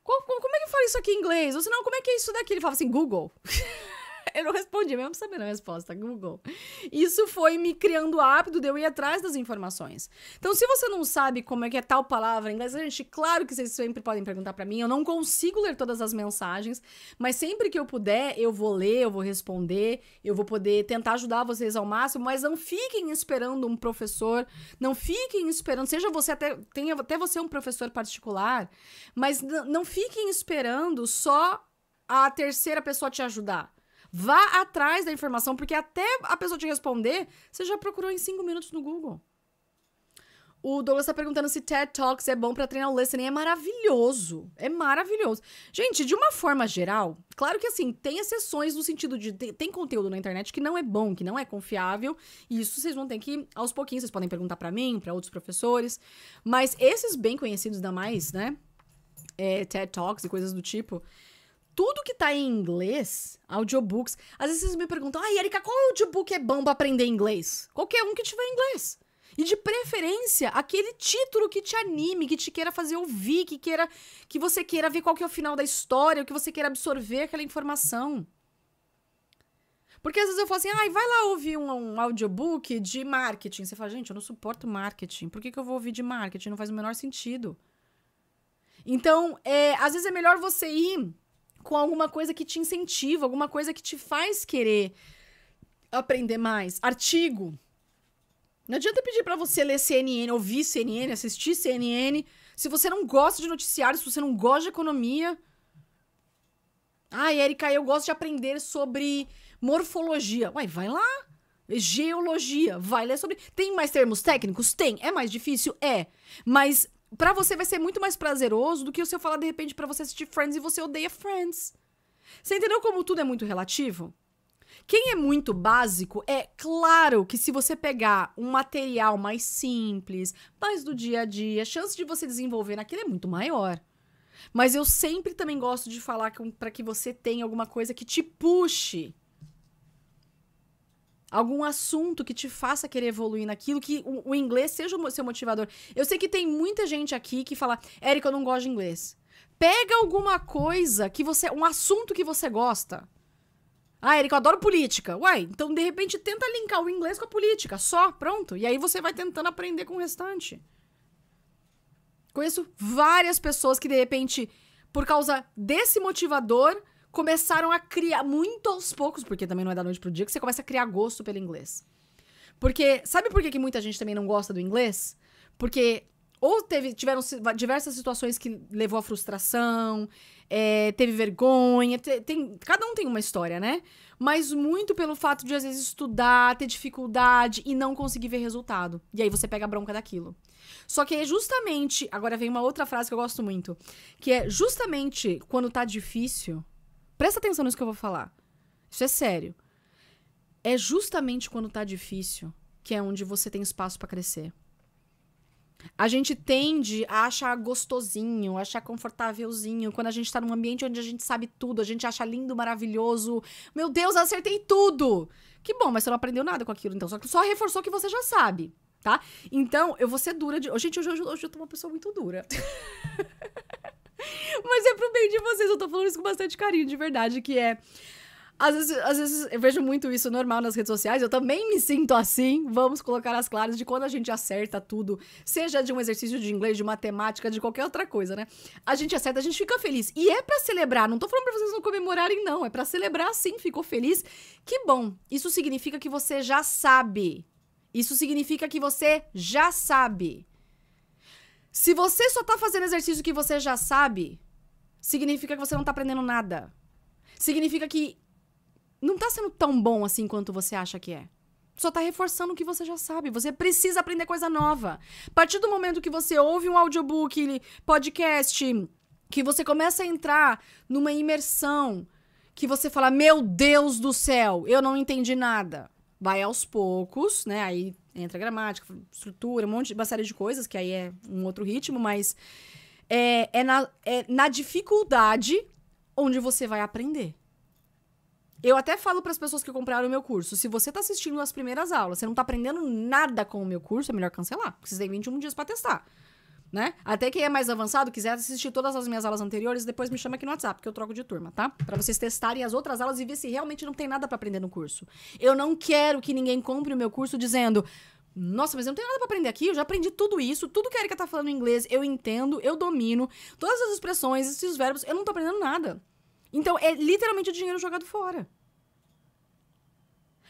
como, como é que fala isso aqui em inglês? Ou senão, como é que é isso daqui? Ele falava assim, Google. eu não respondi, mesmo sabendo a resposta, Google. Isso foi me criando hábito de eu ir atrás das informações. Então, se você não sabe como é que é tal palavra em inglês, gente, claro que vocês sempre podem perguntar para mim. Eu não consigo ler todas as mensagens, mas sempre que eu puder, eu vou ler, eu vou responder, eu vou poder tentar ajudar vocês ao máximo, mas não fiquem esperando um professor, não fiquem esperando, seja você até, tenha até você um professor particular, mas não fiquem esperando só a terceira pessoa te ajudar. Vá atrás da informação, porque até a pessoa te responder, você já procurou em cinco minutos no Google. O Douglas tá perguntando se TED Talks é bom para treinar o listening. É maravilhoso. É maravilhoso. Gente, de uma forma geral, claro que assim, tem exceções no sentido de tem conteúdo na internet que não é bom, que não é confiável, e isso vocês vão ter que aos pouquinhos, vocês podem perguntar para mim, para outros professores, mas esses bem conhecidos da mais, né? É, TED Talks e coisas do tipo, tudo que tá em inglês, audiobooks. Às vezes vocês me perguntam, ai, ah, Erika, qual audiobook é bom pra aprender inglês? Qualquer um que tiver inglês. E de preferência, aquele título que te anime, que te queira fazer ouvir, que queira que você queira ver qual que é o final da história, o que você queira absorver aquela informação. Porque às vezes eu falo assim, ai, ah, vai lá ouvir um, um, audiobook de marketing. Você fala, gente, eu não suporto marketing. Por que, que eu vou ouvir de marketing? Não faz o menor sentido. Então, é, às vezes é melhor você ir com alguma coisa que te incentiva, alguma coisa que te faz querer aprender mais. Artigo. Não adianta pedir para você ler CNN, ouvir CNN, assistir CNN, se você não gosta de noticiários, se você não gosta de economia. Ah, Erika, eu gosto de aprender sobre morfologia. Uai, vai lá. Geologia, vai ler sobre. Tem mais termos técnicos? Tem. É mais difícil? É. Mas para você vai ser muito mais prazeroso do que se eu falar de repente para você assistir Friends e você odeia Friends. Você entendeu como tudo é muito relativo? Quem é muito básico, é claro que se você pegar um material mais simples, mais do dia a dia, a chance de você desenvolver naquilo é muito maior. Mas eu sempre também gosto de falar para que você tenha alguma coisa que te puxe algum assunto que te faça querer evoluir naquilo, que o, o inglês seja o seu motivador. Eu sei que tem muita gente aqui que fala, Érica, eu não gosto de inglês. Pega alguma coisa que você. um assunto que você gosta. Ah, Erika, eu adoro política. Uai, então de repente tenta linkar o inglês com a política, só, pronto. E aí você vai tentando aprender com o restante. Conheço várias pessoas que de repente, por causa desse motivador, começaram a criar, muito aos poucos, porque também não é da noite pro dia, que você começa a criar gosto pelo inglês. Porque, sabe por que, que muita gente também não gosta do inglês? Porque ou teve, tiveram diversas situações que levou à frustração, é, teve vergonha, te, tem, cada um tem uma história, né? Mas muito pelo fato de, às vezes, estudar, ter dificuldade e não conseguir ver resultado. E aí você pega a bronca daquilo. Só que é justamente. Agora vem uma outra frase que eu gosto muito. Que é justamente quando tá difícil, Presta atenção nisso que eu vou falar. Isso é sério. É justamente quando tá difícil que é onde você tem espaço para crescer. A gente tende a achar gostosinho, achar confortávelzinho quando a gente tá num ambiente onde a gente sabe tudo, a gente acha lindo, maravilhoso. Meu Deus, acertei tudo! Que bom, mas você não aprendeu nada com aquilo, então. Só só reforçou que você já sabe, tá? Então, eu vou ser dura de. Gente, hoje, hoje, hoje eu tô uma pessoa muito dura. mas é de vocês, eu tô falando isso com bastante carinho, de verdade, que é. Às vezes, às vezes eu vejo muito isso normal nas redes sociais, eu também me sinto assim. Vamos colocar as claras de quando a gente acerta tudo, seja de um exercício de inglês, de matemática, de qualquer outra coisa, né? A gente acerta, a gente fica feliz. E é para celebrar, não tô falando pra vocês não comemorarem, não. É para celebrar sim, ficou feliz. Que bom! Isso significa que você já sabe. Isso significa que você já sabe. Se você só tá fazendo exercício que você já sabe, significa que você não tá aprendendo nada. Significa que não tá sendo tão bom assim quanto você acha que é. Só tá reforçando o que você já sabe. Você precisa aprender coisa nova. A partir do momento que você ouve um audiobook, podcast, que você começa a entrar numa imersão, que você fala: Meu Deus do céu, eu não entendi nada. Vai aos poucos, né? Aí entra gramática, estrutura, um monte, uma série de coisas, que aí é um outro ritmo, mas é, é, na, é na dificuldade onde você vai aprender. Eu até falo para as pessoas que compraram o meu curso: se você está assistindo as primeiras aulas, você não está aprendendo nada com o meu curso, é melhor cancelar, porque vocês têm 21 dias para testar. Né? Até quem é mais avançado, quiser assistir todas as minhas aulas anteriores, depois me chama aqui no WhatsApp, que eu troco de turma, tá? Para vocês testarem as outras aulas e ver se realmente não tem nada para aprender no curso. Eu não quero que ninguém compre o meu curso dizendo: nossa, mas eu não tenho nada pra aprender aqui, eu já aprendi tudo isso, tudo que a Erika tá falando em inglês, eu entendo, eu domino, todas as expressões, esses verbos, eu não tô aprendendo nada. Então, é literalmente o dinheiro jogado fora.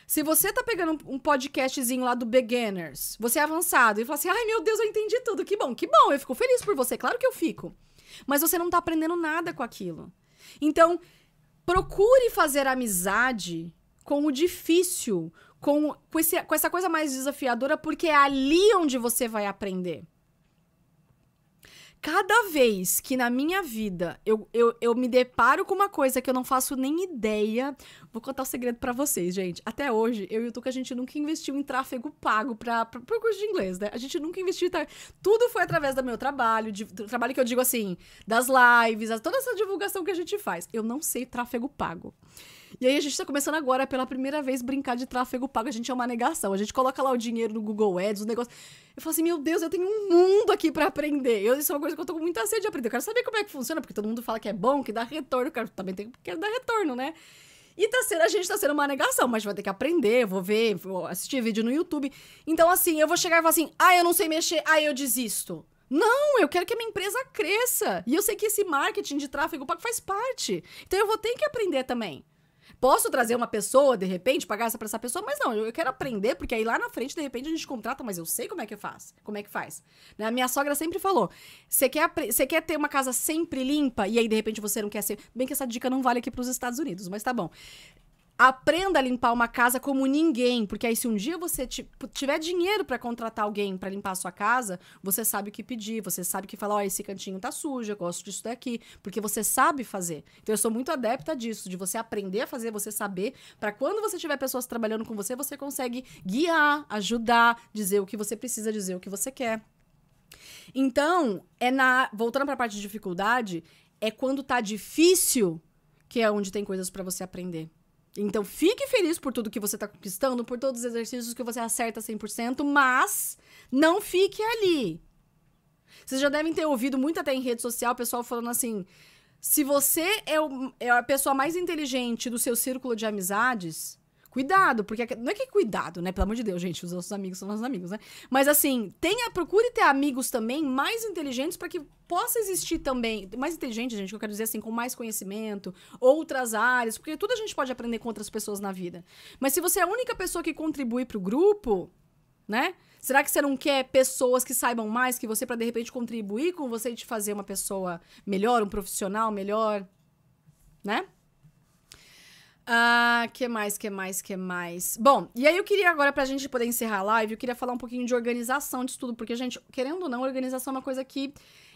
Se você tá pegando um podcastzinho lá do Beginners, você é avançado e fala assim: ai meu Deus, eu entendi tudo, que bom, que bom, eu fico feliz por você, claro que eu fico. Mas você não tá aprendendo nada com aquilo. Então, procure fazer amizade com o difícil, com, com, esse, com essa coisa mais desafiadora, porque é ali onde você vai aprender. Cada vez que na minha vida eu, eu, eu me deparo com uma coisa que eu não faço nem ideia. Vou contar o um segredo para vocês, gente. Até hoje, eu e o Tuca, a gente nunca investiu em tráfego pago para o curso de inglês, né? A gente nunca investiu em tra... Tudo foi através do meu trabalho, de, do trabalho que eu digo assim, das lives, toda essa divulgação que a gente faz. Eu não sei tráfego pago. E aí a gente tá começando agora, pela primeira vez, brincar de tráfego pago. A gente é uma negação. A gente coloca lá o dinheiro no Google Ads, o negócio. Eu falo assim, meu Deus, eu tenho um mundo aqui para aprender. Eu, isso é uma coisa que eu tô com muita sede de aprender. Eu quero saber como é que funciona, porque todo mundo fala que é bom, que dá retorno. Eu quero, também tem, quero dar retorno, né? E tá sendo, a gente tá sendo uma negação, mas vai ter que aprender, vou ver, vou assistir vídeo no YouTube. Então, assim, eu vou chegar e falar assim, ah, eu não sei mexer, ah, eu desisto. Não, eu quero que a minha empresa cresça. E eu sei que esse marketing de tráfego pago faz parte. Então eu vou ter que aprender também. Posso trazer uma pessoa, de repente, pagar essa pra essa pessoa, mas não, eu quero aprender, porque aí lá na frente, de repente, a gente contrata, mas eu sei como é que faz. Como é que faz? Né? Minha sogra sempre falou: você quer, quer ter uma casa sempre limpa, e aí, de repente, você não quer ser. Bem que essa dica não vale aqui pros Estados Unidos, mas tá bom aprenda a limpar uma casa como ninguém, porque aí se um dia você tiver dinheiro para contratar alguém para limpar a sua casa, você sabe o que pedir, você sabe que falar, ó, oh, esse cantinho tá sujo, eu gosto disso daqui, porque você sabe fazer. Então eu sou muito adepta disso, de você aprender a fazer, você saber, para quando você tiver pessoas trabalhando com você, você consegue guiar, ajudar, dizer o que você precisa, dizer o que você quer. Então, é na voltando para a parte de dificuldade, é quando tá difícil que é onde tem coisas para você aprender. Então fique feliz por tudo que você está conquistando, por todos os exercícios que você acerta 100%, mas não fique ali. Vocês já devem ter ouvido muito até em rede social, pessoal falando assim: se você é, o, é a pessoa mais inteligente do seu círculo de amizades, Cuidado, porque não é que cuidado, né? Pelo amor de Deus, gente, os nossos amigos são nossos amigos, né? Mas assim, tenha, procure ter amigos também mais inteligentes para que possa existir também, mais inteligente, gente, que eu quero dizer assim, com mais conhecimento, outras áreas, porque tudo a gente pode aprender com outras pessoas na vida. Mas se você é a única pessoa que contribui para o grupo, né? Será que você não quer pessoas que saibam mais que você para de repente contribuir com você e te fazer uma pessoa melhor, um profissional melhor, né? Ah, que mais, que mais, que mais? Bom, e aí eu queria agora, pra gente poder encerrar a live, eu queria falar um pouquinho de organização de tudo, porque, gente, querendo ou não, organização é uma coisa que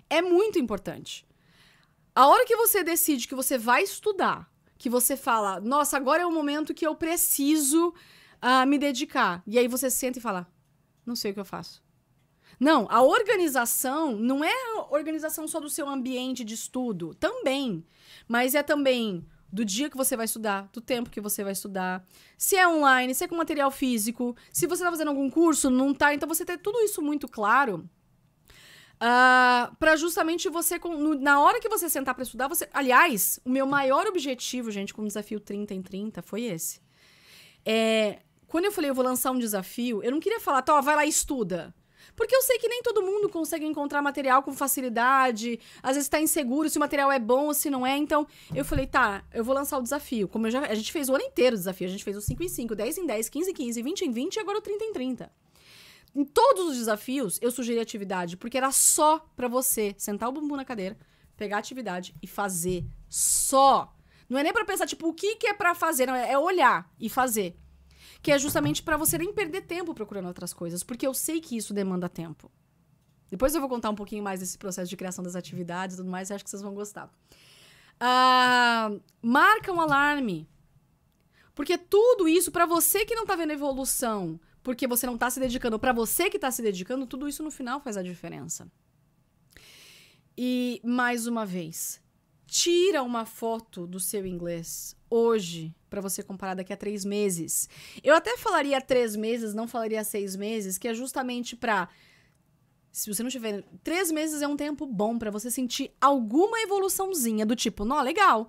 é muito importante. A hora que você decide que você vai estudar, que você fala, nossa, agora é o momento que eu preciso uh, me dedicar. E aí você senta e fala, não sei o que eu faço. Não, a organização não é a organização só do seu ambiente de estudo, também, mas é também do dia que você vai estudar, do tempo que você vai estudar, se é online, se é com material físico, se você está fazendo algum curso, não está. Então você ter tudo isso muito claro. Uh, ah, para justamente você, na hora que você sentar para estudar, você. Aliás, o meu maior objetivo, gente, com o desafio 30 em 30 foi esse. É, quando eu falei, eu vou lançar um desafio, eu não queria falar, tá, vai lá e estuda. Porque eu sei que nem todo mundo consegue encontrar material com facilidade, às vezes tá inseguro se o material é bom ou se não é. Então, eu falei, tá, eu vou lançar o desafio. Como já, a gente fez o ano inteiro o desafio, a gente fez o 5 em 5, 10 em 10, 15 em 15, 20 em 20 e agora o 30 em 30. Em todos os desafios, eu sugeri atividade, porque era só para você sentar o bumbum na cadeira, pegar a atividade e fazer só. Não é nem para pensar, tipo, o que, que é para fazer, não, é, é olhar e fazer que é justamente para você nem perder tempo procurando outras coisas, porque eu sei que isso demanda tempo. Depois eu vou contar um pouquinho mais desse processo de criação das atividades e tudo mais, acho que vocês vão gostar. Uh, marca um alarme. Porque tudo isso, para você que não tá vendo evolução, porque você não tá se dedicando, para você que tá se dedicando, tudo isso no final faz a diferença. E, mais uma vez, tira uma foto do seu inglês hoje para você comparar daqui a três meses. Eu até falaria três meses, não falaria seis meses, que é justamente para se você não tiver. Três meses é um tempo bom para você sentir alguma evoluçãozinha do tipo, nó, legal.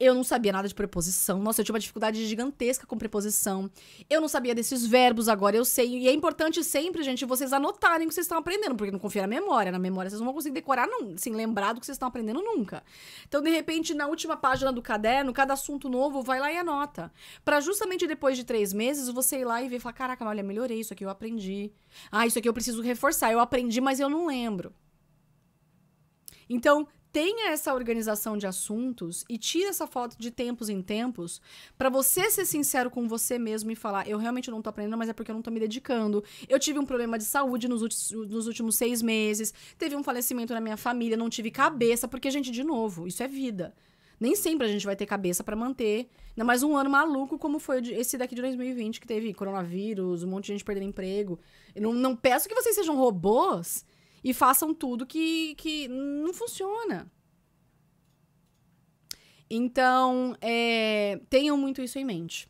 Eu não sabia nada de preposição. Nossa, eu tinha uma dificuldade gigantesca com preposição. Eu não sabia desses verbos, agora eu sei. E é importante sempre, gente, vocês anotarem o que vocês estão aprendendo, porque não confia na memória. Na memória vocês não vão conseguir decorar, não, assim, lembrar do que vocês estão aprendendo nunca. Então, de repente, na última página do caderno, cada assunto novo, vai lá e anota. para justamente depois de três meses, você ir lá e ver e falar: caraca, olha, melhorei, isso aqui eu aprendi. Ah, isso aqui eu preciso reforçar. Eu aprendi, mas eu não lembro. Então, tenha essa organização de assuntos e tire essa foto de tempos em tempos para você ser sincero com você mesmo e falar: eu realmente não tô aprendendo, mas é porque eu não tô me dedicando. Eu tive um problema de saúde nos, nos últimos seis meses, teve um falecimento na minha família, não tive cabeça, porque, gente, de novo, isso é vida. Nem sempre a gente vai ter cabeça para manter. Ainda mais um ano maluco como foi esse daqui de 2020, que teve coronavírus, um monte de gente perdendo emprego. Eu não, não peço que vocês sejam robôs, e façam tudo que, que não funciona. Então, é, tenham muito isso em mente.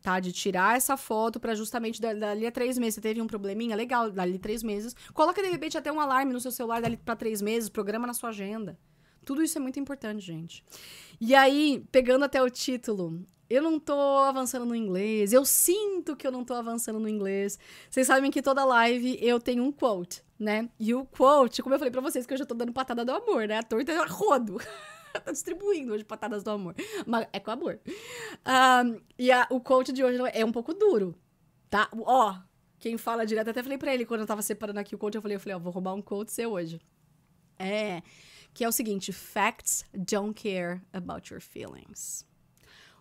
Tá? De tirar essa foto para justamente dali a três meses. Você teve um probleminha legal, dali a três meses. Coloca de repente até um alarme no seu celular dali para três meses, programa na sua agenda. Tudo isso é muito importante, gente. E aí, pegando até o título, eu não tô avançando no inglês, eu sinto que eu não tô avançando no inglês. Vocês sabem que toda live eu tenho um quote, né? E o quote, como eu falei para vocês, que eu já tô dando patada do amor, né? A torta é rodo. tá distribuindo hoje patadas do amor. Mas é com amor. Um, e a, o quote de hoje é um pouco duro, tá? Ó, quem fala direto, até falei pra ele quando eu tava separando aqui o quote, eu falei, eu falei, ó, vou roubar um quote seu hoje. É, que é o seguinte, facts don't care about your feelings.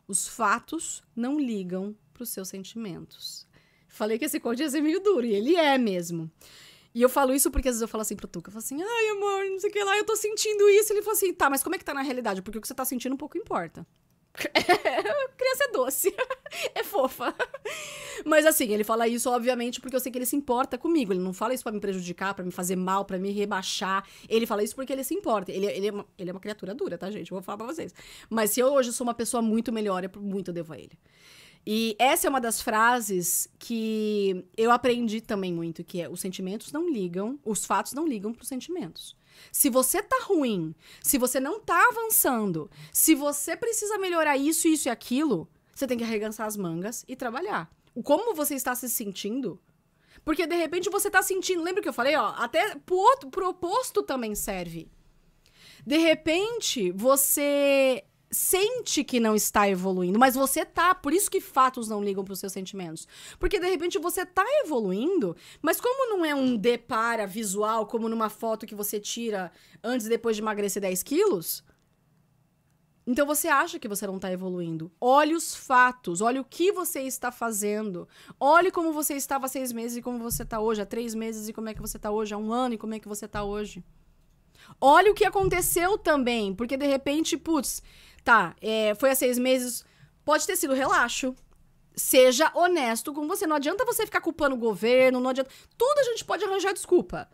Os fatos não ligam para os seus sentimentos. Falei que esse corte ia ser meio duro, e ele é mesmo. E eu falo isso porque às vezes eu falo assim pro Tuca, eu falo assim, ai amor, não sei o que lá, eu tô sentindo isso. Ele fala assim, tá, mas como é que tá na realidade? Porque o que você tá sentindo pouco importa. É, criança é doce, é fofa. Mas assim, ele fala isso, obviamente, porque eu sei que ele se importa comigo. Ele não fala isso para me prejudicar, para me fazer mal, para me rebaixar. Ele fala isso porque ele se importa. Ele, ele, é uma, ele é uma criatura dura, tá, gente? vou falar pra vocês. Mas se eu hoje sou uma pessoa muito melhor, é muito devo a ele. E essa é uma das frases que eu aprendi também muito, que é os sentimentos não ligam, os fatos não ligam para os sentimentos. Se você tá ruim, se você não tá avançando, se você precisa melhorar isso, isso e aquilo, você tem que arregançar as mangas e trabalhar como você está se sentindo. Porque de repente você está sentindo. Lembra que eu falei, ó? Até pro, outro, oposto também serve. De repente, você sente que não está evoluindo, mas você tá, por isso que fatos não ligam para os seus sentimentos. Porque de repente você tá evoluindo, mas como não é um depara visual, como numa foto que você tira antes e depois de emagrecer 10 quilos, então você acha que você não está evoluindo. Olhe os fatos, olhe o que você está fazendo. Olhe como você estava há seis meses e como você está hoje, há três meses e como é que você está hoje, há um ano e como é que você está hoje. Olhe o que aconteceu também, porque de repente, putz, tá, é, foi há seis meses, pode ter sido relaxo. Seja honesto com você. Não adianta você ficar culpando o governo, não adianta. Tudo a gente pode arranjar desculpa.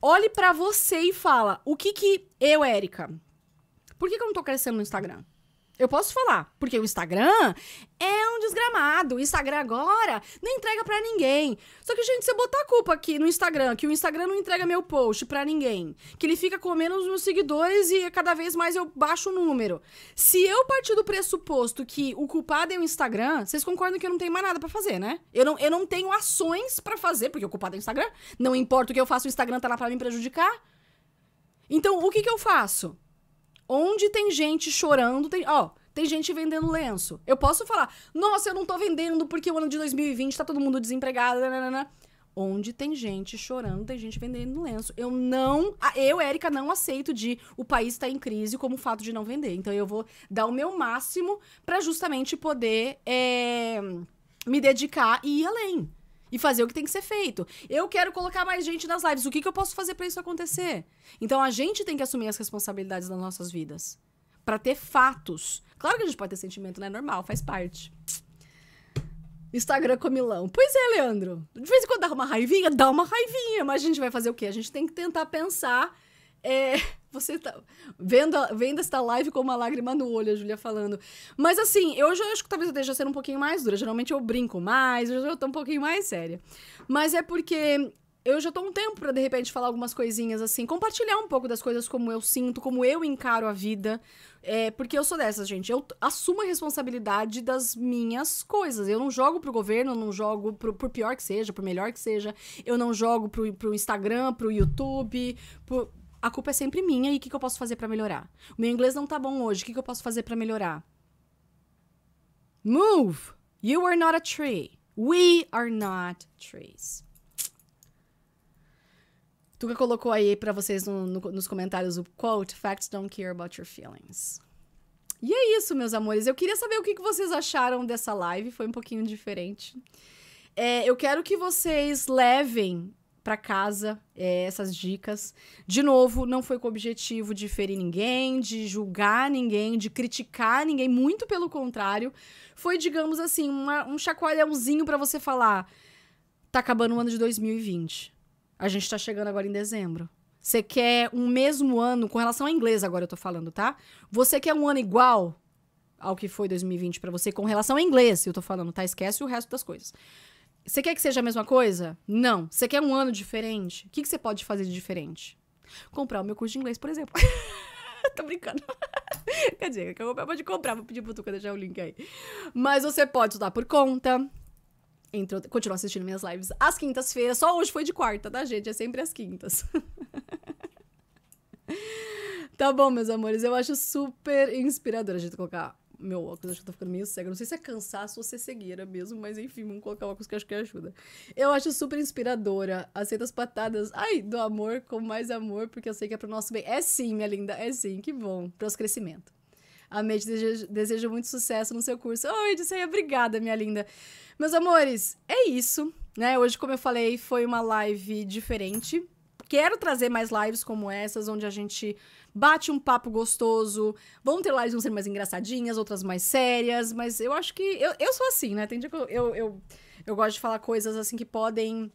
Olhe para você e fala: o que que eu, Érica, por que, que eu não tô crescendo no Instagram? Eu posso falar, porque o Instagram é um desgramado. O Instagram agora não entrega para ninguém. Só que, gente, se eu botar a culpa aqui no Instagram, que o Instagram não entrega meu post para ninguém, que ele fica com menos meus seguidores e cada vez mais eu baixo o número. Se eu partir do pressuposto que o culpado é o Instagram, vocês concordam que eu não tenho mais nada para fazer, né? Eu não, eu não tenho ações para fazer, porque o culpado é o Instagram. Não importa o que eu faço, o Instagram tá lá pra me prejudicar. Então, o que que eu faço? Onde tem gente chorando, tem, ó, tem gente vendendo lenço. Eu posso falar, nossa, eu não tô vendendo porque o ano de 2020 tá todo mundo desempregado, né, né, né, Onde tem gente chorando, tem gente vendendo lenço. Eu não, eu, Érica, não aceito de o país estar tá em crise como o fato de não vender. Então eu vou dar o meu máximo para justamente poder é, me dedicar e ir além e fazer o que tem que ser feito. Eu quero colocar mais gente nas lives. O que, que eu posso fazer para isso acontecer? Então a gente tem que assumir as responsabilidades das nossas vidas para ter fatos. Claro que a gente pode ter sentimento, né? Normal, faz parte. Instagram comilão. Pois é, Leandro. De vez em quando dá uma raivinha, dá uma raivinha, mas a gente vai fazer o quê? A gente tem que tentar pensar é, você tá vendo, vendo esta live com uma lágrima no olho, a Julia falando. Mas assim, eu já acho que talvez eu esteja sendo um pouquinho mais dura. Geralmente eu brinco mais, eu já tô um pouquinho mais séria. Mas é porque eu já tô um tempo para de repente falar algumas coisinhas assim, compartilhar um pouco das coisas como eu sinto, como eu encaro a vida. É, porque eu sou dessas, gente. Eu assumo a responsabilidade das minhas coisas. Eu não jogo pro governo, eu não jogo pro, por pior que seja, por melhor que seja. Eu não jogo pro, pro Instagram, pro YouTube, pro, a culpa é sempre minha e o que, que eu posso fazer para melhorar? O meu inglês não tá bom hoje, o que, que eu posso fazer para melhorar? Move! You are not a tree. We are not trees. Tuca colocou aí para vocês no, no, nos comentários o quote: Facts don't care about your feelings. E é isso, meus amores. Eu queria saber o que, que vocês acharam dessa live. Foi um pouquinho diferente. É, eu quero que vocês levem para casa é, essas dicas. De novo, não foi com o objetivo de ferir ninguém, de julgar ninguém, de criticar ninguém, muito pelo contrário. Foi, digamos assim, uma, um chacoalhãozinho para você falar: tá acabando o ano de 2020. A gente tá chegando agora em dezembro. Você quer um mesmo ano, com relação a inglês agora eu tô falando, tá? Você quer um ano igual ao que foi 2020 para você com relação a inglês, eu tô falando, tá? Esquece o resto das coisas. Você quer que seja a mesma coisa? Não. Você quer um ano diferente? O que, você pode fazer de diferente? Comprar o meu curso de inglês, por exemplo. Tô brincando. Quer dizer, eu pode comprar, vou pedir pro Tuca deixar o link aí. Mas você pode estudar por conta. Entre, continuar assistindo minhas lives às quintas-feiras. Só hoje foi de quarta, tá, gente? É sempre às quintas. tá bom, meus amores. Eu acho super inspirador a gente colocar meu óculos, acho que eu tô ficando meio cega. Não sei se é cansaço ou se é cegueira mesmo, mas enfim, vamos colocar o óculos que acho que ajuda. Eu acho super inspiradora. Aceita as patadas. Ai, do amor com mais amor, porque eu sei que é pro nosso bem. É sim, minha linda, é sim, que bom. Pro nosso crescimento. A Mei deseja, muito sucesso no seu curso. Oi, Disseia, obrigada, minha linda. Meus amores, é isso. Né? Hoje, como eu falei, foi uma live diferente. Quero trazer mais lives como essas, onde a gente bate um papo gostoso. Vão ter lives vão ser mais engraçadinhas, outras mais sérias, mas eu acho que. Eu, eu sou assim, né? Tem dia que eu, eu, eu, eu gosto de falar coisas assim que podem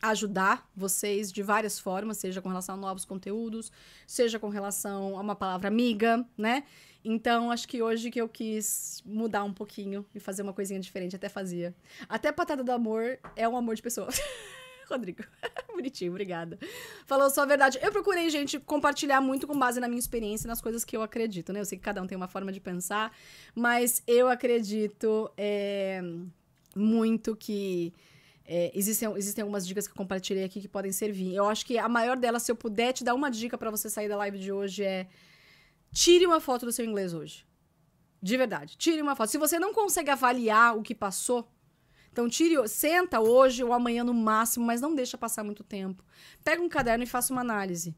ajudar vocês de várias formas, seja com relação a novos conteúdos, seja com relação a uma palavra amiga, né? Então, acho que hoje que eu quis mudar um pouquinho e fazer uma coisinha diferente, até fazia. Até patada do amor é um amor de pessoa. Rodrigo. Bonitinho, obrigada. Falou só a verdade. Eu procurei, gente, compartilhar muito com base na minha experiência e nas coisas que eu acredito, né? Eu sei que cada um tem uma forma de pensar, mas eu acredito é, muito que. É, existem, existem algumas dicas que eu compartilhei aqui que podem servir. Eu acho que a maior delas, se eu puder te dar uma dica para você sair da live de hoje, é tire uma foto do seu inglês hoje. De verdade, tire uma foto. Se você não consegue avaliar o que passou, então, tire, senta hoje ou amanhã no máximo, mas não deixa passar muito tempo. Pega um caderno e faça uma análise.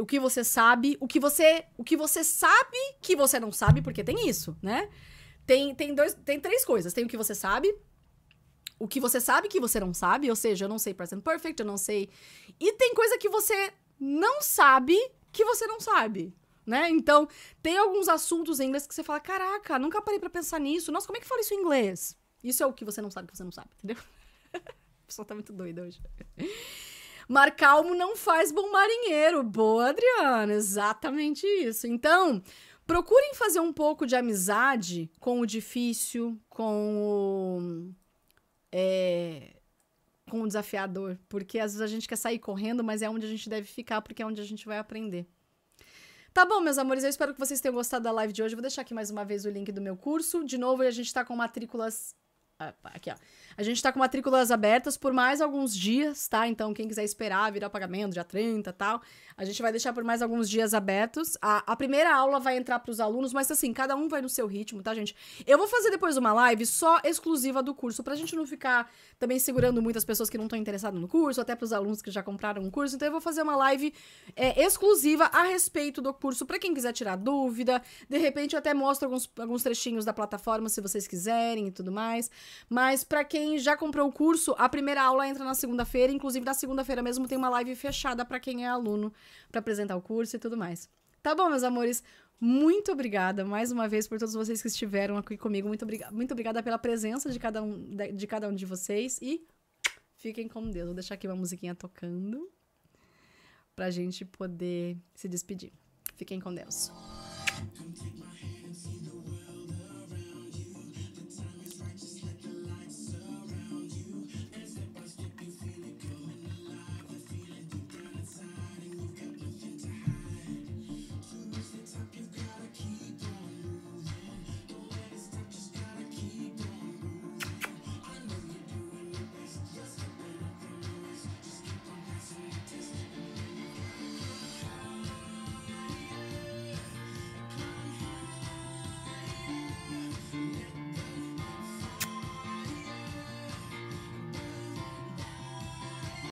O que você sabe, o que você, o que você sabe que você não sabe, porque tem isso, né? Tem, tem, dois, tem três coisas. Tem o que você sabe, o que você sabe que você não sabe, ou seja, eu não sei present perfect, eu não sei. E tem coisa que você não sabe que você não sabe. Né? Então, tem alguns assuntos em inglês que você fala: caraca, nunca parei para pensar nisso. Nossa, como é que fala isso em inglês? Isso é o que você não sabe que você não sabe, entendeu? A pessoa tá muito doida hoje. Marcalmo não faz bom marinheiro. Boa, Adriana. Exatamente isso. Então, procurem fazer um pouco de amizade com o difícil, com o. É, com o desafiador. Porque às vezes a gente quer sair correndo, mas é onde a gente deve ficar, porque é onde a gente vai aprender. Tá bom, meus amores, eu espero que vocês tenham gostado da live de hoje. vou deixar aqui mais uma vez o link do meu curso. De novo, a gente tá com matrículas ah, aqui, ó. A gente tá com matrículas abertas por mais alguns dias, tá? Então, quem quiser esperar, virar pagamento, dia 30 tal, a gente vai deixar por mais alguns dias abertos. A, a primeira aula vai entrar para os alunos, mas assim, cada um vai no seu ritmo, tá, gente? Eu vou fazer depois uma live só exclusiva do curso, pra gente não ficar também segurando muitas pessoas que não estão interessadas no curso, até pros alunos que já compraram o curso. Então, eu vou fazer uma live é, exclusiva a respeito do curso, pra quem quiser tirar dúvida. De repente, eu até mostro alguns, alguns trechinhos da plataforma, se vocês quiserem e tudo mais. Mas para quem já comprou o curso, a primeira aula entra na segunda-feira, inclusive na segunda-feira mesmo tem uma live fechada para quem é aluno para apresentar o curso e tudo mais. Tá bom, meus amores? Muito obrigada mais uma vez por todos vocês que estiveram aqui comigo. Muito, obriga muito obrigada pela presença de cada, um, de, de cada um de vocês e fiquem com Deus. Vou deixar aqui uma musiquinha tocando pra gente poder se despedir. Fiquem com Deus.